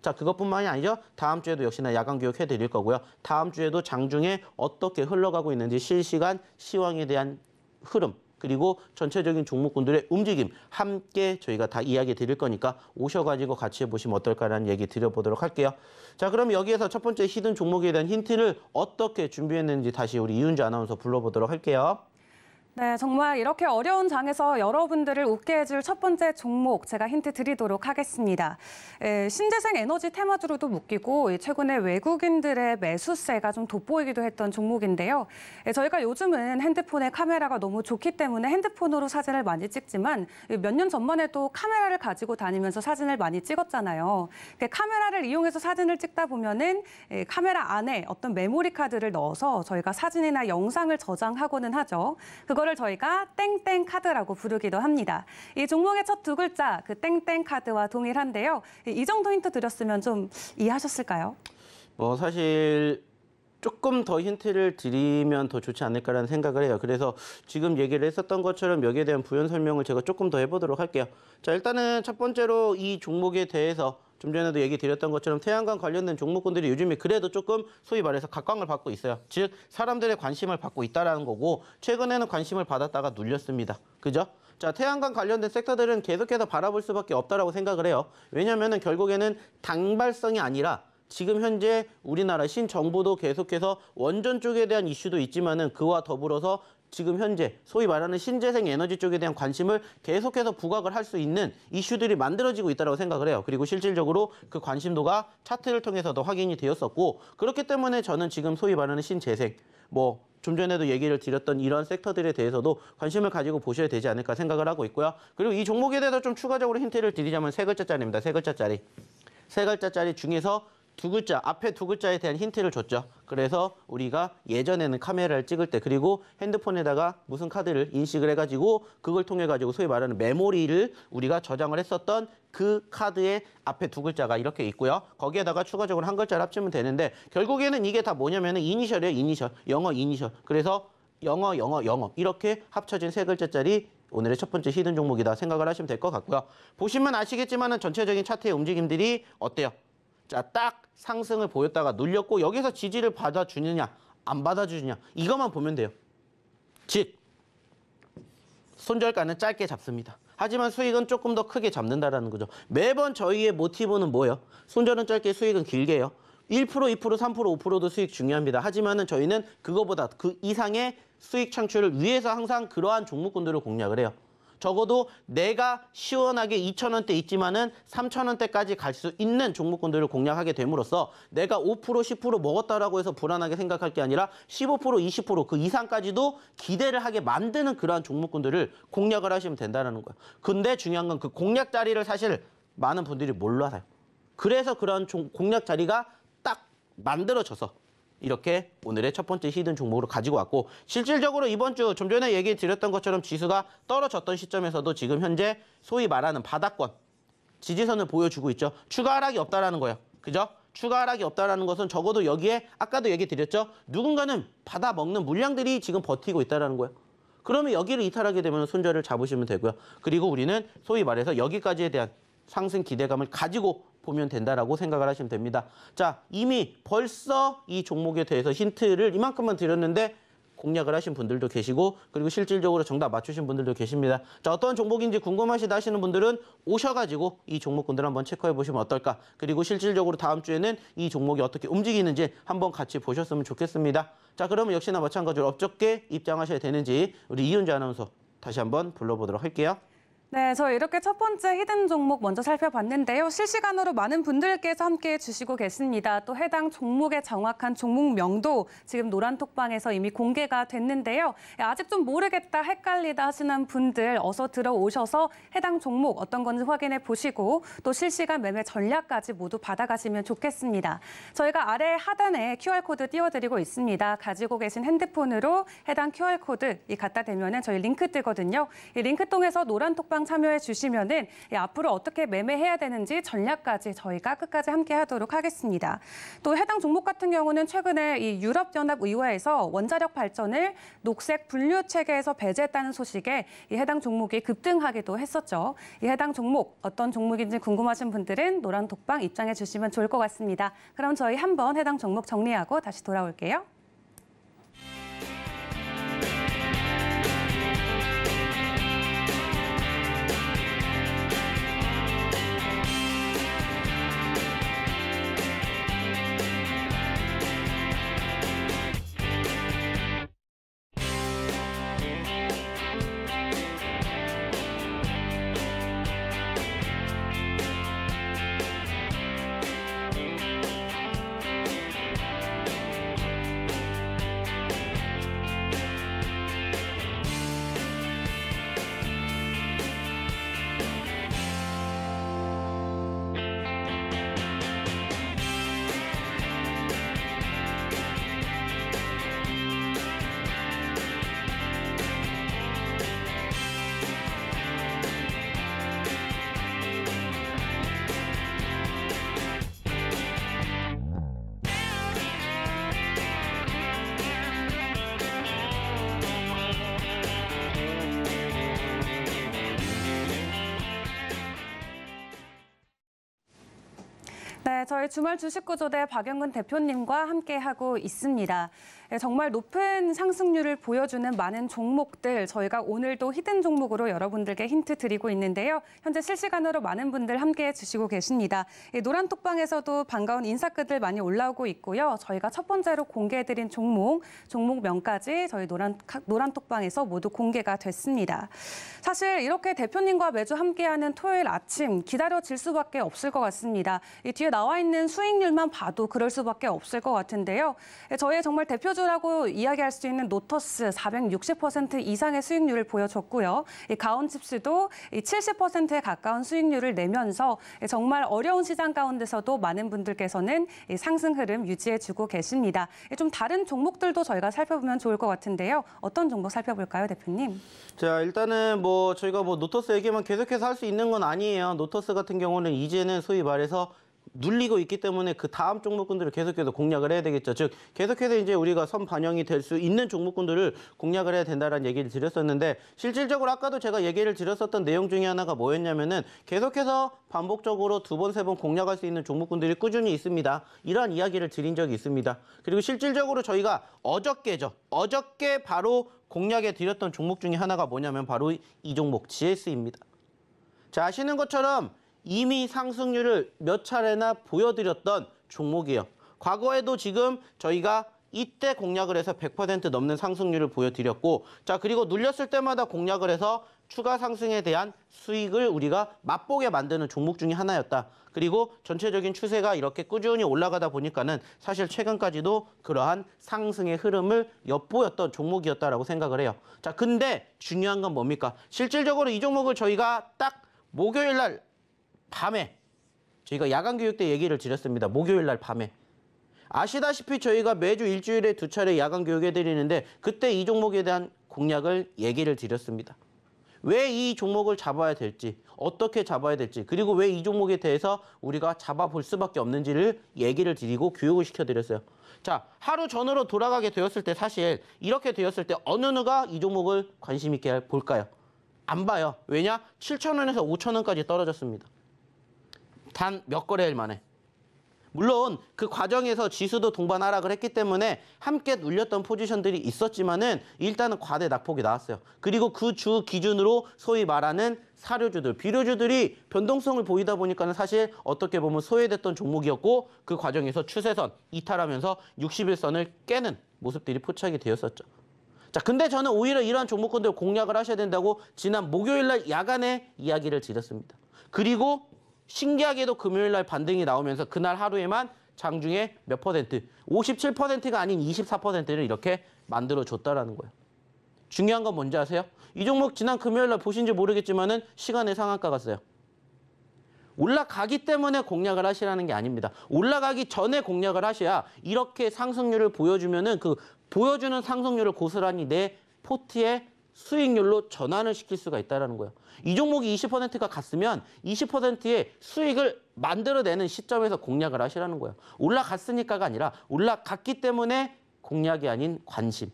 자 그것뿐만이 아니죠. 다음 주에도 역시나 야간 교육 해드릴 거고요. 다음 주에도 장중에 어떻게 흘러가고 있는지 실시간 시황에 대한 흐름 그리고 전체적인 종목군들의 움직임 함께 저희가 다 이야기 드릴 거니까 오셔가지고 같이 해보시면 어떨까라는 얘기 드려보도록 할게요. 자 그럼 여기에서 첫 번째 히든 종목에 대한 힌트를 어떻게 준비했는지 다시 우리 이윤주 아나운서 불러보도록 할게요. 네, 정말 이렇게 어려운 장에서 여러분들을 웃게 해줄 첫 번째 종목 제가 힌트 드리도록 하겠습니다. 에, 예, 신재생 에너지 테마주로도 묶이고 최근에 외국인들의 매수세가 좀 돋보이기도 했던 종목인데요. 에, 예, 저희가 요즘은 핸드폰에 카메라가 너무 좋기 때문에 핸드폰으로 사진을 많이 찍지만 몇 년 전만 해도 카메라를 가지고 다니면서 사진을 많이 찍었잖아요. 카메라를 이용해서 사진을 찍다 보면은 카메라 안에 어떤 메모리 카드를 넣어서 저희가 사진이나 영상을 저장하고는 하죠. 그거 이거를 저희가 땡땡 카드라고 부르기도 합니다. 이 종목의 첫 두 글자 그 땡땡 카드와 동일한데요. 이 정도 힌트 드렸으면 좀 이해하셨을까요? 뭐 사실 조금 더 힌트를 드리면 더 좋지 않을까라는 생각을 해요. 그래서 지금 얘기를 했었던 것처럼 여기에 대한 부연 설명을 제가 조금 더 해보도록 할게요. 자 일단은 첫 번째로 이 종목에 대해서 좀 전에도 얘기 드렸던 것처럼 태양광 관련된 종목군들이 요즘에 그래도 조금 소위 말해서 각광을 받고 있어요. 즉 사람들의 관심을 받고 있다라는 거고 최근에는 관심을 받았다가 눌렸습니다. 그죠? 자, 태양광 관련된 섹터들은 계속해서 바라볼 수밖에 없다라고 생각을 해요. 왜냐면은 결국에는 당발성이 아니라 지금 현재 우리나라 신정부도 계속해서 원전 쪽에 대한 이슈도 있지만은 그와 더불어서 지금 현재 소위 말하는 신재생 에너지 쪽에 대한 관심을 계속해서 부각을 할 수 있는 이슈들이 만들어지고 있다고 생각을 해요. 그리고 실질적으로 그 관심도가 차트를 통해서도 확인이 되었었고 그렇기 때문에 저는 지금 소위 말하는 신재생 뭐 좀 전에도 얘기를 드렸던 이런 섹터들에 대해서도 관심을 가지고 보셔야 되지 않을까 생각을 하고 있고요. 그리고 이 종목에 대해서 좀 추가적으로 힌트를 드리자면 세 글자짜리입니다. 세 글자짜리. 세 글자짜리 중에서 두 글자 앞에 두 글자에 대한 힌트를 줬죠. 그래서 우리가 예전에는 카메라를 찍을 때 그리고 핸드폰에다가 무슨 카드를 인식을 해가지고 그걸 통해 가지고 소위 말하는 메모리를 우리가 저장을 했었던 그 카드의 앞에 두 글자가 이렇게 있고요. 거기에다가 추가적으로 한 글자를 합치면 되는데 결국에는 이게 다 뭐냐면은 이니셜이에요. 이니셜 영어 이니셜 그래서 영어 영어 영어 이렇게 합쳐진 세 글자짜리 오늘의 첫 번째 히든 종목이다 생각을 하시면 될 것 같고요. 보시면 아시겠지만은 전체적인 차트의 움직임들이 어때요? 자, 딱 상승을 보였다가 눌렸고 여기서 지지를 받아주느냐 안 받아주느냐 이것만 보면 돼요. 즉 손절가는 짧게 잡습니다. 하지만 수익은 조금 더 크게 잡는다라는 거죠. 매번 저희의 모티브는 뭐예요? 손절은 짧게 수익은 길게요. 1%, 2%, 3%, 5%도 수익 중요합니다. 하지만은 저희는 그거보다 그 이상의 수익 창출을 위해서 항상 그러한 종목군들을 공략을 해요. 적어도 내가 시원하게 2천원대 있지만은 3천원대까지 갈 수 있는 종목군들을 공략하게 됨으로써 내가 5% 10% 먹었다라고 해서 불안하게 생각할 게 아니라 15% 20%그 이상까지도 기대를 하게 만드는 그러한 종목군들을 공략을 하시면 된다는 거예요. 근데 중요한 건 그 공략 자리를 사실 많은 분들이 몰라요. 그래서 그런 공략 자리가 딱 만들어져서 이렇게 오늘의 첫 번째 히든 종목으로 가지고 왔고 실질적으로 이번 주 좀 전에 얘기 드렸던 것처럼 지수가 떨어졌던 시점에서도 지금 현재 소위 말하는 바닥권 지지선을 보여주고 있죠. 추가 하락이 없다라는 거예요. 그죠? 추가 하락이 없다라는 것은 적어도 여기에 아까도 얘기 드렸죠. 누군가는 받아 먹는 물량들이 지금 버티고 있다라는 거예요. 그러면 여기를 이탈하게 되면 손절을 잡으시면 되고요. 그리고 우리는 소위 말해서 여기까지에 대한 상승 기대감을 가지고 보면 된다라고 생각을 하시면 됩니다. 자, 이미 벌써 이 종목에 대해서 힌트를 이만큼만 드렸는데 공략을 하신 분들도 계시고 그리고 실질적으로 정답 맞추신 분들도 계십니다. 자 어떤 종목인지 궁금하시다 하시는 분들은 오셔가지고 이 종목군들 한번 체크해 보시면 어떨까 그리고 실질적으로 다음 주에는 이 종목이 어떻게 움직이는지 한번 같이 보셨으면 좋겠습니다. 자 그러면 역시나 마찬가지로 업적계 입장하셔야 되는지 우리 이윤주 아나운서 다시 한번 불러보도록 할게요. 네, 저 이렇게 첫 번째 히든 종목 먼저 살펴봤는데요. 실시간으로 많은 분들께서 함께해 주시고 계십니다. 또 해당 종목의 정확한 종목명도 지금 노란톡방에서 이미 공개가 됐는데요. 예, 아직 좀 모르겠다, 헷갈리다 하시는 분들 어서 들어오셔서 해당 종목 어떤 건지 확인해 보시고 또 실시간 매매 전략까지 모두 받아가시면 좋겠습니다. 저희가 아래 하단에 QR코드 띄워드리고 있습니다. 가지고 계신 핸드폰으로 해당 QR코드 이 갖다 대면 은 저희 링크 뜨거든요. 이 링크 통해서 노란톡방 항상 참여해 주시면은 예, 앞으로 어떻게 매매해야 되는지 전략까지 저희가 끝까지 함께 하도록 하겠습니다. 또 해당 종목 같은 경우는 최근에 이 유럽연합 의회에서 원자력 발전을 녹색 분류 체계에서 배제했다는 소식에 이 해당 종목이 급등하기도 했었죠. 이 해당 종목 어떤 종목인지 궁금하신 분들은 노란 독방 입장해 주시면 좋을 것 같습니다. 그럼 저희 한번 해당 종목 정리하고 다시 돌아올게요. 저희 주말 주식구조대 박영근 대표님과 함께하고 있습니다. 네, 정말 높은 상승률을 보여주는 많은 종목들 저희가 오늘도 히든 종목으로 여러분들께 힌트 드리고 있는데요. 현재 실시간으로 많은 분들 함께해 주시고 계십니다. 네, 노란 톡방에서도 반가운 인사글들 많이 올라오고 있고요. 저희가 첫 번째로 공개해드린 종목, 종목명까지 저희 노란, 노란 톡방에서 모두 공개가 됐습니다. 사실 이렇게 대표님과 매주 함께하는 토요일 아침 기다려질 수밖에 없을 것 같습니다. 이 뒤에 나와 나와 있는 수익률만 봐도 그럴 수밖에 없을 것 같은데요. 예, 저희의 정말 대표주라고 이야기할 수 있는 노터스 460% 이상의 수익률을 보여줬고요. 가온칩스도 70%에 가까운 수익률을 내면서 예, 정말 어려운 시장 가운데서도 많은 분들께서는 상승 흐름 유지해주고 계십니다. 예, 좀 다른 종목들도 저희가 살펴보면 좋을 것 같은데요. 어떤 종목 살펴볼까요, 대표님? 자, 일단은 뭐 저희가 뭐 노터스 얘기만 계속해서 할 수 있는 건 아니에요. 노터스 같은 경우는 이제는 소위 말해서 눌리고 있기 때문에 그 다음 종목군들을 계속해서 공략을 해야 되겠죠. 즉 계속해서 이제 우리가 선 반영이 될 수 있는 종목군들을 공략을 해야 된다라는 얘기를 드렸었는데 실질적으로 아까도 제가 얘기를 드렸었던 내용 중에 하나가 뭐였냐면은 계속해서 반복적으로 두 번, 세 번 공략할 수 있는 종목군들이 꾸준히 있습니다. 이러한 이야기를 드린 적이 있습니다. 그리고 실질적으로 저희가 어저께죠. 어저께 바로 공략해 드렸던 종목 중에 하나가 뭐냐면 바로 이 종목 GS입니다. 자, 아시는 것처럼 이미 상승률을 몇 차례나 보여드렸던 종목이에요. 과거에도 지금 저희가 이때 공략을 해서 100% 넘는 상승률을 보여드렸고 자 그리고 눌렸을 때마다 공략을 해서 추가 상승에 대한 수익을 우리가 맛보게 만드는 종목 중에 하나였다. 그리고 전체적인 추세가 이렇게 꾸준히 올라가다 보니까는 사실 최근까지도 그러한 상승의 흐름을 엿보였던 종목이었다라고 생각을 해요. 자, 근데 중요한 건 뭡니까? 실질적으로 이 종목을 저희가 딱 목요일 날 밤에 저희가 야간 교육 때 얘기를 드렸습니다. 목요일 날 밤에 아시다시피 저희가 매주 일주일에 두 차례 야간 교육해 드리는데 그때 이 종목에 대한 공략을 얘기를 드렸습니다. 왜 이 종목을 잡아야 될지, 어떻게 잡아야 될지, 그리고 왜 이 종목에 대해서 우리가 잡아볼 수밖에 없는지를 얘기를 드리고 교육을 시켜드렸어요. 자, 하루 전으로 돌아가게 되었을 때 사실 이렇게 되었을 때 어느 누가 이 종목을 관심 있게 볼까요? 안 봐요. 왜냐? 7천원에서 5천원까지 떨어졌습니다. 단몇 거래일 만에. 물론 그 과정에서 지수도 동반 하락을 했기 때문에 함께 눌렸던 포지션들이 있었지만은 일단은 과대 낙폭이 나왔어요. 그리고 그 주 기준으로 소위 말하는 사료주들, 비료주들이 변동성을 보이다 보니까는 사실 어떻게 보면 소외됐던 종목이었고 그 과정에서 추세선 이탈하면서 60일선을 깨는 모습들이 포착이 되었었죠. 자, 근데 저는 오히려 이러한 종목군들 공략을 하셔야 된다고 지난 목요일 날 야간에 이야기를 드렸습니다. 그리고 신기하게도 금요일 날 반등이 나오면서 그날 하루에만 장중에 몇 퍼센트, 57%가 아닌 24%를 이렇게 만들어줬다라는 거예요. 중요한 건 뭔지 아세요? 이 종목 지난 금요일 날 보신지 모르겠지만은 시간의 상한가 갔어요. 올라가기 때문에 공략을 하시라는 게 아닙니다. 올라가기 전에 공략을 하셔야 이렇게 상승률을 보여주면은 그 보여주는 상승률을 고스란히 내 포트에 수익률로 전환을 시킬 수가 있다는 거예요. 이 종목이 20%가 갔으면 20%의 수익을 만들어내는 시점에서 공략을 하시라는 거예요. 올라갔으니까가 아니라 올라갔기 때문에 공략이 아닌 관심.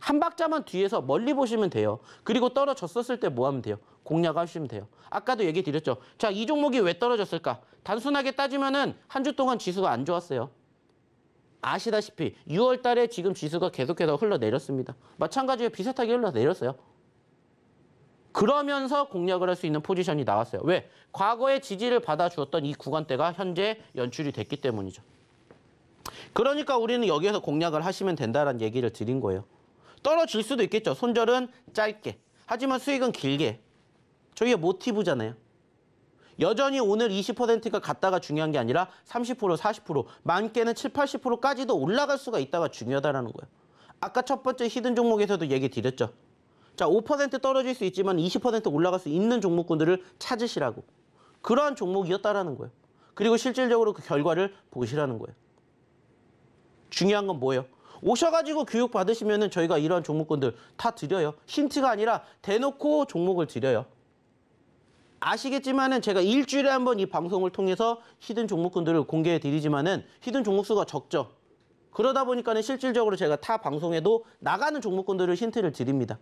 한 박자만 뒤에서 멀리 보시면 돼요. 그리고 떨어졌었을 때 뭐 하면 돼요? 공략하시면 돼요. 아까도 얘기 드렸죠. 자, 이 종목이 왜 떨어졌을까? 단순하게 따지면은 한 주 동안 지수가 안 좋았어요. 아시다시피 6월 달에 지금 지수가 계속해서 흘러내렸습니다. 마찬가지로 비슷하게 흘러내렸어요. 그러면서 공략을 할 수 있는 포지션이 나왔어요. 왜? 과거에 지지를 받아주었던 이 구간대가 현재 연출이 됐기 때문이죠. 그러니까 우리는 여기에서 공략을 하시면 된다는 얘기를 드린 거예요. 떨어질 수도 있겠죠. 손절은 짧게. 하지만 수익은 길게. 저희가 모티브잖아요. 여전히 오늘 20%가 갔다가 중요한 게 아니라 30%, 40%, 많게는 7, 80%까지도 올라갈 수가 있다가 중요하다는 거예요. 아까 첫 번째 히든 종목에서도 얘기 드렸죠. 자, 5% 떨어질 수 있지만 20% 올라갈 수 있는 종목군들을 찾으시라고. 그러한 종목이었다라는 거예요. 그리고 실질적으로 그 결과를 보시라는 거예요. 중요한 건 뭐예요? 오셔가지고 교육 받으시면 은 저희가 이러한 종목군들 다 드려요. 힌트가 아니라 대놓고 종목을 드려요. 아시겠지만은 제가 일주일에 한 번 이 방송을 통해서 히든 종목군들을 공개해 드리지만은 히든 종목 수가 적죠. 그러다 보니까는 실질적으로 제가 타 방송에도 나가는 종목군들을 힌트를 드립니다.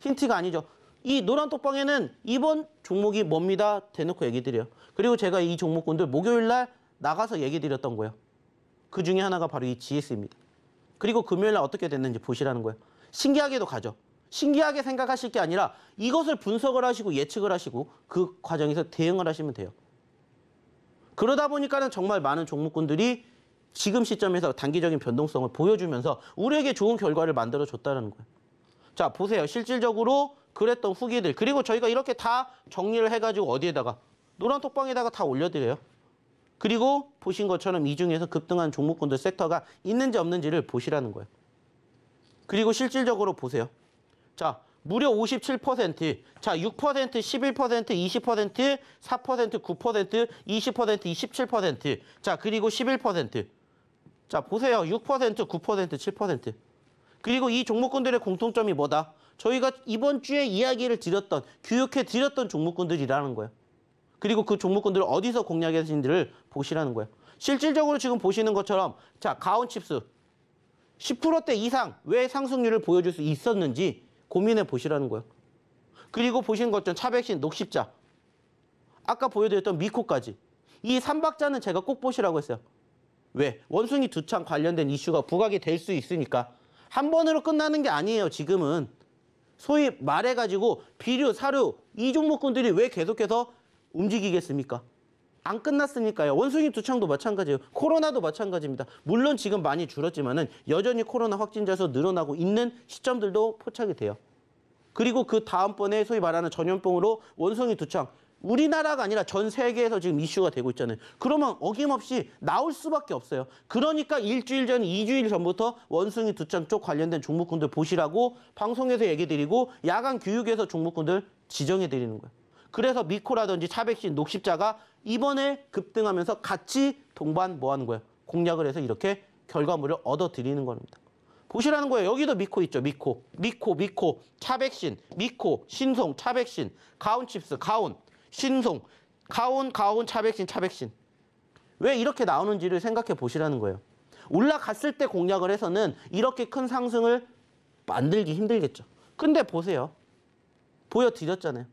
힌트가 아니죠. 이 노란 똑방에는 이번 종목이 뭡니다 대놓고 얘기 드려요. 그리고 제가 이 종목군들 목요일 날 나가서 얘기 드렸던 거예요. 그 중에 하나가 바로 이 GS입니다. 그리고 금요일 날 어떻게 됐는지 보시라는 거예요. 신기하게도 가죠. 신기하게 생각하실 게 아니라 이것을 분석을 하시고 예측을 하시고 그 과정에서 대응을 하시면 돼요. 그러다 보니까는 정말 많은 종목군들이 지금 시점에서 단기적인 변동성을 보여주면서 우리에게 좋은 결과를 만들어 줬다는 거예요. 자, 보세요. 실질적으로 그랬던 후기들. 그리고 저희가 이렇게 다 정리를 해가지고 어디에다가 노란 톡방에다가 다 올려드려요. 그리고 보신 것처럼 이 중에서 급등한 종목군들 섹터가 있는지 없는지를 보시라는 거예요. 그리고 실질적으로 보세요. 자, 무려 57%, 자, 6%, 11%, 20%, 4%, 9%, 20%, 27%, 자, 그리고 11%. 자, 보세요. 6%, 9%, 7%. 그리고 이 종목군들의 공통점이 뭐다? 저희가 이번 주에 이야기를 드렸던, 교육해 드렸던 종목군들이라는 거예요. 그리고 그 종목군들을 어디서 공략했는지를 보시라는 거예요. 실질적으로 지금 보시는 것처럼 자 가온 칩스 10%대 이상 왜 상승률을 보여줄 수 있었는지 고민해 보시라는 거예요. 그리고 보신 것처럼 차백신, 녹십자, 아까 보여드렸던 미코까지 이 3박자는 제가 꼭 보시라고 했어요. 왜? 원숭이 두창 관련된 이슈가 부각이 될 수 있으니까 한 번으로 끝나는 게 아니에요 지금은 소위 말해가지고 비료, 사료 이 종목군들이 왜 계속해서 움직이겠습니까? 안 끝났으니까요. 원숭이 두창도 마찬가지예요. 코로나도 마찬가지입니다. 물론 지금 많이 줄었지만은 여전히 코로나 확진자 서 늘어나고 있는 시점들도 포착이 돼요. 그리고 그 다음번에 소위 말하는 전염병으로 원숭이 두창 우리나라가 아니라 전 세계에서 지금 이슈가 되고 있잖아요. 그러면 어김없이 나올 수밖에 없어요. 그러니까 일주일 전, 이주일 전부터 원숭이 두창 쪽 관련된 종목군들 보시라고 방송에서 얘기 드리고 야간 교육에서 종목군들 지정해 드리는 거예요. 그래서 미코라든지 차백신, 녹십자가 이번에 급등하면서 같이 동반 뭐 하는 거예요? 공략을 해서 이렇게 결과물을 얻어들이는 겁니다. 보시라는 거예요. 여기도 미코 있죠. 미코. 미코, 미코, 차백신, 미코, 신송, 차백신, 가온칩스, 가온, 신송, 가온, 가온, 차백신, 차백신. 왜 이렇게 나오는지를 생각해 보시라는 거예요. 올라갔을 때 공략을 해서는 이렇게 큰 상승을 만들기 힘들겠죠. 근데 보세요. 보여드렸잖아요.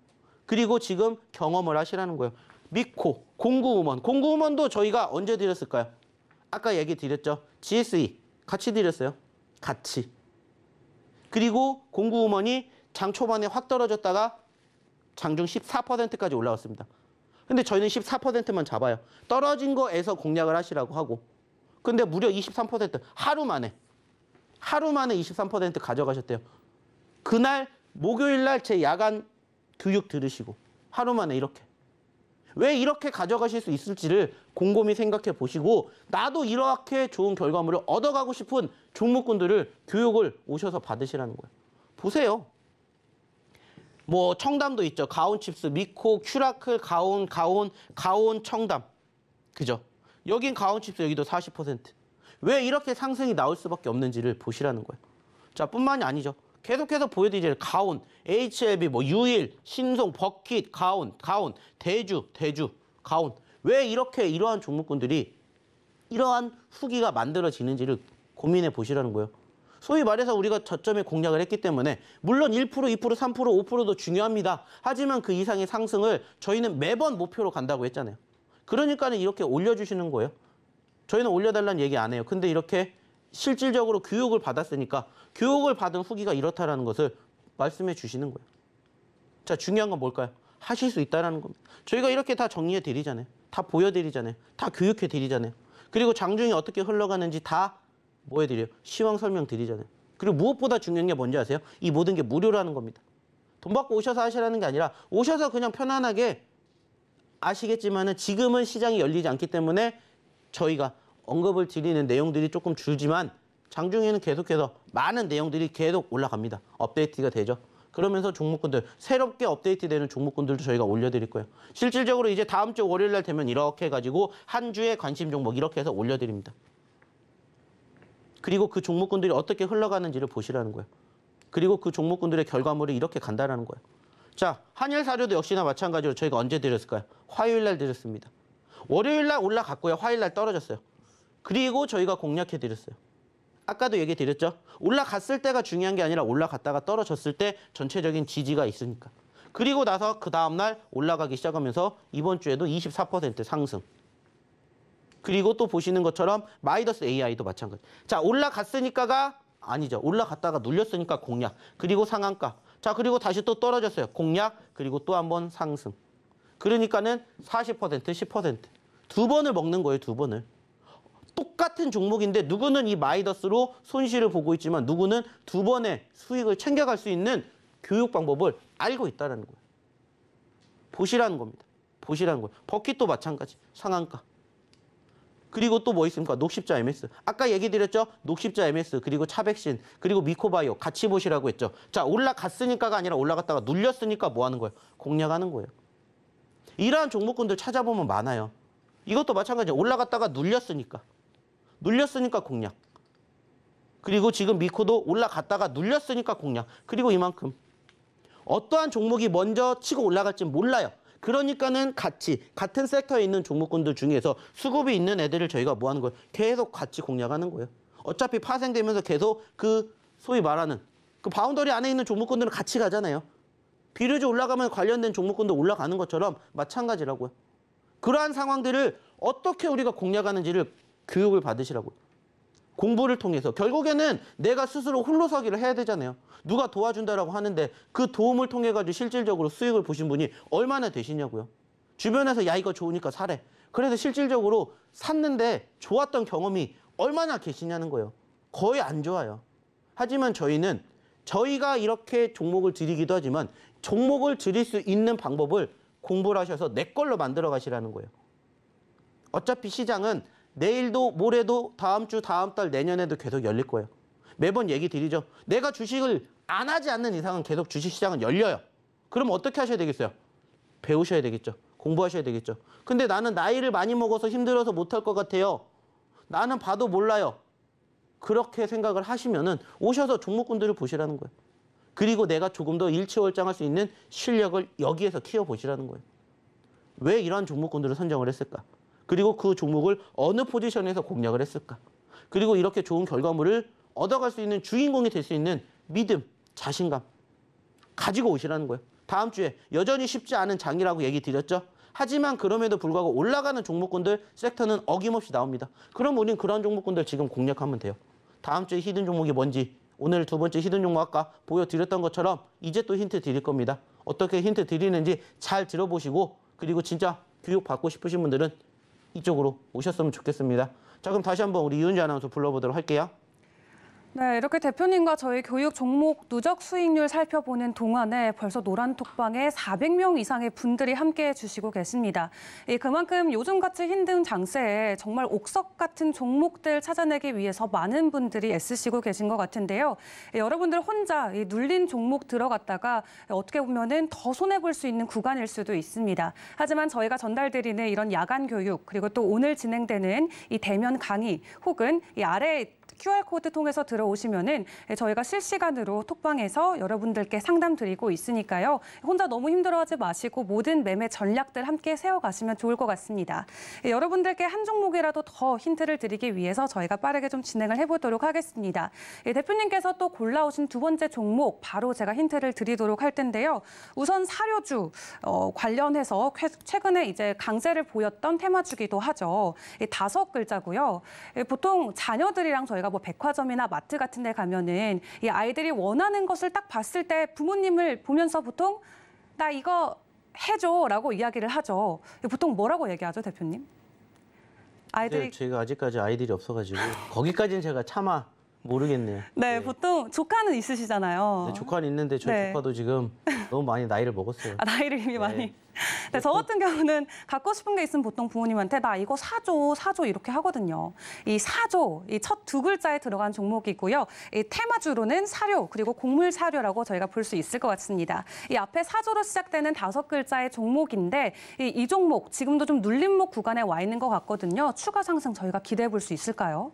그리고 지금 경험을 하시라는 거예요. 미코, 공구음원. 공구음원도 저희가 언제 드렸을까요? 아까 얘기 드렸죠. GSE 같이 드렸어요. 같이. 그리고 공구음원이 장 초반에 확 떨어졌다가 장중 14%까지 올라왔습니다. 근데 저희는 14%만 잡아요. 떨어진 거에서 공략을 하시라고 하고. 근데 무려 23% 하루 만에 하루 만에 23% 가져가셨대요. 그날 목요일 날 제 야간 교육 들으시고 하루 만에 이렇게 왜 이렇게 가져가실 수 있을지를 곰곰이 생각해 보시고 나도 이렇게 좋은 결과물을 얻어가고 싶은 종목군들을 교육을 오셔서 받으시라는 거예요. 보세요. 뭐 청담도 있죠. 가온칩스, 미코, 큐라클, 가온, 가온, 가온, 청담. 그죠? 여긴 가온칩스, 여기도 40%. 왜 이렇게 상승이 나올 수밖에 없는지를 보시라는 거예요. 자, 뿐만이 아니죠. 계속해서 보여드리죠. 가온, HLB, 뭐 유일, 신송, 버킷, 가온, 가온, 대주, 대주, 가온. 왜 이렇게 이러한 종목군들이 이러한 후기가 만들어지는지를 고민해 보시라는 거예요. 소위 말해서 우리가 저점에 공략을 했기 때문에 물론 1%, 2%, 3%, 5%도 중요합니다. 하지만 그 이상의 상승을 저희는 매번 목표로 간다고 했잖아요. 그러니까는 이렇게 올려주시는 거예요. 저희는 올려달라는 얘기 안 해요. 근데 이렇게 실질적으로 교육을 받았으니까 교육을 받은 후기가 이렇다라는 것을 말씀해 주시는 거예요. 자, 중요한 건 뭘까요? 하실 수 있다라는 겁니다. 저희가 이렇게 다 정리해 드리잖아요. 다 보여 드리잖아요. 다 교육해 드리잖아요. 그리고 장중이 어떻게 흘러가는지 다뭐 해드려요? 시황 설명 드리잖아요. 그리고 무엇보다 중요한 게 뭔지 아세요? 이 모든 게 무료라는 겁니다. 돈 받고 오셔서 하시라는 게 아니라 오셔서 그냥 편안하게 아시겠지만은 지금은 시장이 열리지 않기 때문에 저희가 언급을 드리는 내용들이 조금 줄지만 장중에는 계속해서 많은 내용들이 계속 올라갑니다. 업데이트가 되죠. 그러면서 종목군들 새롭게 업데이트되는 종목군들도 저희가 올려드릴 거예요. 실질적으로 이제 다음 주 월요일 날 되면 이렇게 해가지고 한 주의 관심 종목 이렇게 해서 올려드립니다. 그리고 그 종목군들이 어떻게 흘러가는지를 보시라는 거예요. 그리고 그 종목군들의 결과물이 이렇게 간다라는 거예요. 자, 한일 사료도 역시나 마찬가지로 저희가 언제 드렸을까요? 화요일 날 드렸습니다. 월요일 날 올라갔고요. 화요일 날 떨어졌어요. 그리고 저희가 공략해드렸어요. 아까도 얘기 드렸죠. 올라갔을 때가 중요한 게 아니라 올라갔다가 떨어졌을 때 전체적인 지지가 있으니까. 그리고 나서 그 다음날 올라가기 시작하면서 이번 주에도 24% 상승. 그리고 또 보시는 것처럼 마이더스 AI도 마찬가지. 자, 올라갔으니까가 아니죠. 올라갔다가 눌렸으니까 공략. 그리고 상한가. 자, 그리고 다시 또 떨어졌어요. 공략. 그리고 또 한 번 상승. 그러니까는 40%, 10%. 두 번을 먹는 거예요, 두 번을. 똑같은 종목인데 누구는 이마이더스로 손실을 보고 있지만 누구는 두 번의 수익을 챙겨갈 수 있는 교육 방법을 알고 있다는 거예요. 보시라는 겁니다. 보시라는 거예요. 버킷도 마찬가지. 상한가. 그리고 또 뭐 있습니까? 녹십자 MS. 아까 얘기 드렸죠? 녹십자 MS 그리고 차백신 그리고 미코바이오 같이 보시라고 했죠. 자 올라갔으니까가 아니라 올라갔다가 눌렸으니까 뭐 하는 거예요? 공략하는 거예요. 이러한 종목군들 찾아보면 많아요. 이것도 마찬가지예요. 올라갔다가 눌렸으니까. 눌렸으니까 공략. 그리고 지금 미코도 올라갔다가 눌렸으니까 공략. 그리고 이만큼. 어떠한 종목이 먼저 치고 올라갈지 몰라요. 그러니까는 같이 같은 섹터에 있는 종목군들 중에서 수급이 있는 애들을 저희가 뭐 하는 거예요? 계속 같이 공략하는 거예요. 어차피 파생되면서 계속 그 소위 말하는 그 바운더리 안에 있는 종목군들은 같이 가잖아요. 비료주 올라가면 관련된 종목군도 올라가는 것처럼 마찬가지라고요. 그러한 상황들을 어떻게 우리가 공략하는지를 교육을 받으시라고. 공부를 통해서 결국에는 내가 스스로 홀로 서기를 해야 되잖아요. 누가 도와준다라고 하는데 그 도움을 통해 가지고 실질적으로 수익을 보신 분이 얼마나 되시냐고요. 주변에서 야 이거 좋으니까 사래. 그래서 실질적으로 샀는데 좋았던 경험이 얼마나 계시냐는 거예요. 거의 안 좋아요. 하지만 저희는 저희가 이렇게 종목을 드리기도 하지만 종목을 드릴 수 있는 방법을 공부를 하셔서 내 걸로 만들어 가시라는 거예요. 어차피 시장은 내일도 모레도 다음 주 다음 달 내년에도 계속 열릴 거예요. 매번 얘기 드리죠. 내가 주식을 안 하지 않는 이상은 계속 주식시장은 열려요. 그럼 어떻게 하셔야 되겠어요? 배우셔야 되겠죠. 공부하셔야 되겠죠. 근데 나는 나이를 많이 먹어서 힘들어서 못할 것 같아요. 나는 봐도 몰라요. 그렇게 생각을 하시면은 오셔서 종목군들을 보시라는 거예요. 그리고 내가 조금 더 일치월장할 수 있는 실력을 여기에서 키워보시라는 거예요. 왜 이러한 종목군들을 선정을 했을까? 그리고 그 종목을 어느 포지션에서 공략을 했을까? 그리고 이렇게 좋은 결과물을 얻어갈 수 있는 주인공이 될 수 있는 믿음, 자신감 가지고 오시라는 거예요. 다음 주에 여전히 쉽지 않은 장이라고 얘기 드렸죠. 하지만 그럼에도 불구하고 올라가는 종목군들 섹터는 어김없이 나옵니다. 그럼 우린 그런 종목군들 지금 공략하면 돼요. 다음 주에 히든 종목이 뭔지 오늘 두 번째 히든 종목 아까 보여드렸던 것처럼 이제 또 힌트 드릴 겁니다. 어떻게 힌트 드리는지 잘 들어보시고 그리고 진짜 교육 받고 싶으신 분들은 이쪽으로 오셨으면 좋겠습니다. 자 그럼 다시 한번 우리 이은지 아나운서 불러보도록 할게요. 네, 이렇게 대표님과 저희 교육 종목 누적 수익률 살펴보는 동안에 벌써 노란 톡방에 400명 이상의 분들이 함께해 주시고 계십니다. 예, 그만큼 요즘같이 힘든 장세에 정말 옥석 같은 종목들 찾아내기 위해서 많은 분들이 애쓰시고 계신 것 같은데요. 예, 여러분들 혼자 이 눌린 종목 들어갔다가 어떻게 보면은 더 손해 볼 수 있는 구간일 수도 있습니다. 하지만 저희가 전달드리는 이런 야간 교육 그리고 또 오늘 진행되는 이 대면 강의 혹은 이 아래 QR코드 통해서 들어오시면은 저희가 실시간으로 톡방에서 여러분들께 상담 드리고 있으니까요. 혼자 너무 힘들어하지 마시고 모든 매매 전략들 함께 세워가시면 좋을 것 같습니다. 여러분들께 한 종목이라도 더 힌트를 드리기 위해서 저희가 빠르게 좀 진행을 해보도록 하겠습니다. 예, 대표님께서 또 골라오신 두 번째 종목 바로 제가 힌트를 드리도록 할 텐데요. 우선 사료주 어, 관련해서 최근에 이제 강세를 보였던 테마주기도 하죠. 예, 다섯 글자고요. 예, 보통 자녀들이랑 저희 저희가 뭐 백화점이나 마트 같은 데 가면은 이 아이들이 원하는 것을 딱 봤을 때 부모님을 보면서 보통 나 이거 해줘라고 이야기를 하죠. 보통 뭐라고 얘기하죠, 대표님? 아이들이 희가 아직까지 아이들이 없어가지고 거기까지는 제가 차마 모르겠네요. 네, 네, 보통 조카는 있으시잖아요. 네, 조카는 있는데 저 네. 조카도 지금 너무 많이 나이를 먹었어요. 아, 나이를 이미 네. 많이. 네, 저 같은 경우는 갖고 싶은 게 있으면 보통 부모님한테 나 이거 사줘, 사줘 이렇게 하거든요. 이 사줘, 이첫 두 글자에 들어간 종목이고요. 이 테마주로는 사료, 그리고 곡물 사료라고 저희가 볼 수 있을 것 같습니다. 이 앞에 사조로 시작되는 다섯 글자의 종목인데 이, 이 종목, 지금도 좀 눌림목 구간에 와 있는 것 같거든요. 추가 상승 저희가 기대해 볼 수 있을까요?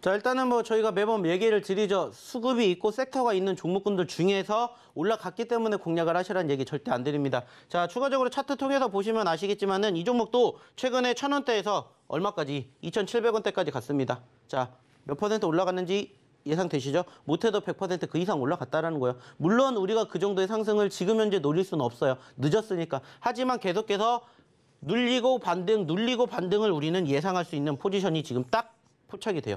자 일단은 뭐 저희가 매번 얘기를 드리죠. 수급이 있고 섹터가 있는 종목군들 중에서 올라갔기 때문에 공략을 하시라는 얘기 절대 안 드립니다. 자 추가적으로 차트 통해서 보시면 아시겠지만은 이 종목도 최근에 천원대에서 얼마까지 2,700원대까지 갔습니다. 자 몇 퍼센트 올라갔는지 예상되시죠? 못해도 100%그 이상 올라갔다라는 거예요. 물론 우리가 그 정도의 상승을 지금 현재 노릴 수는 없어요. 늦었으니까. 하지만 계속해서 눌리고 반등, 눌리고 반등을 우리는 예상할 수 있는 포지션이 지금 딱 포착이 돼요.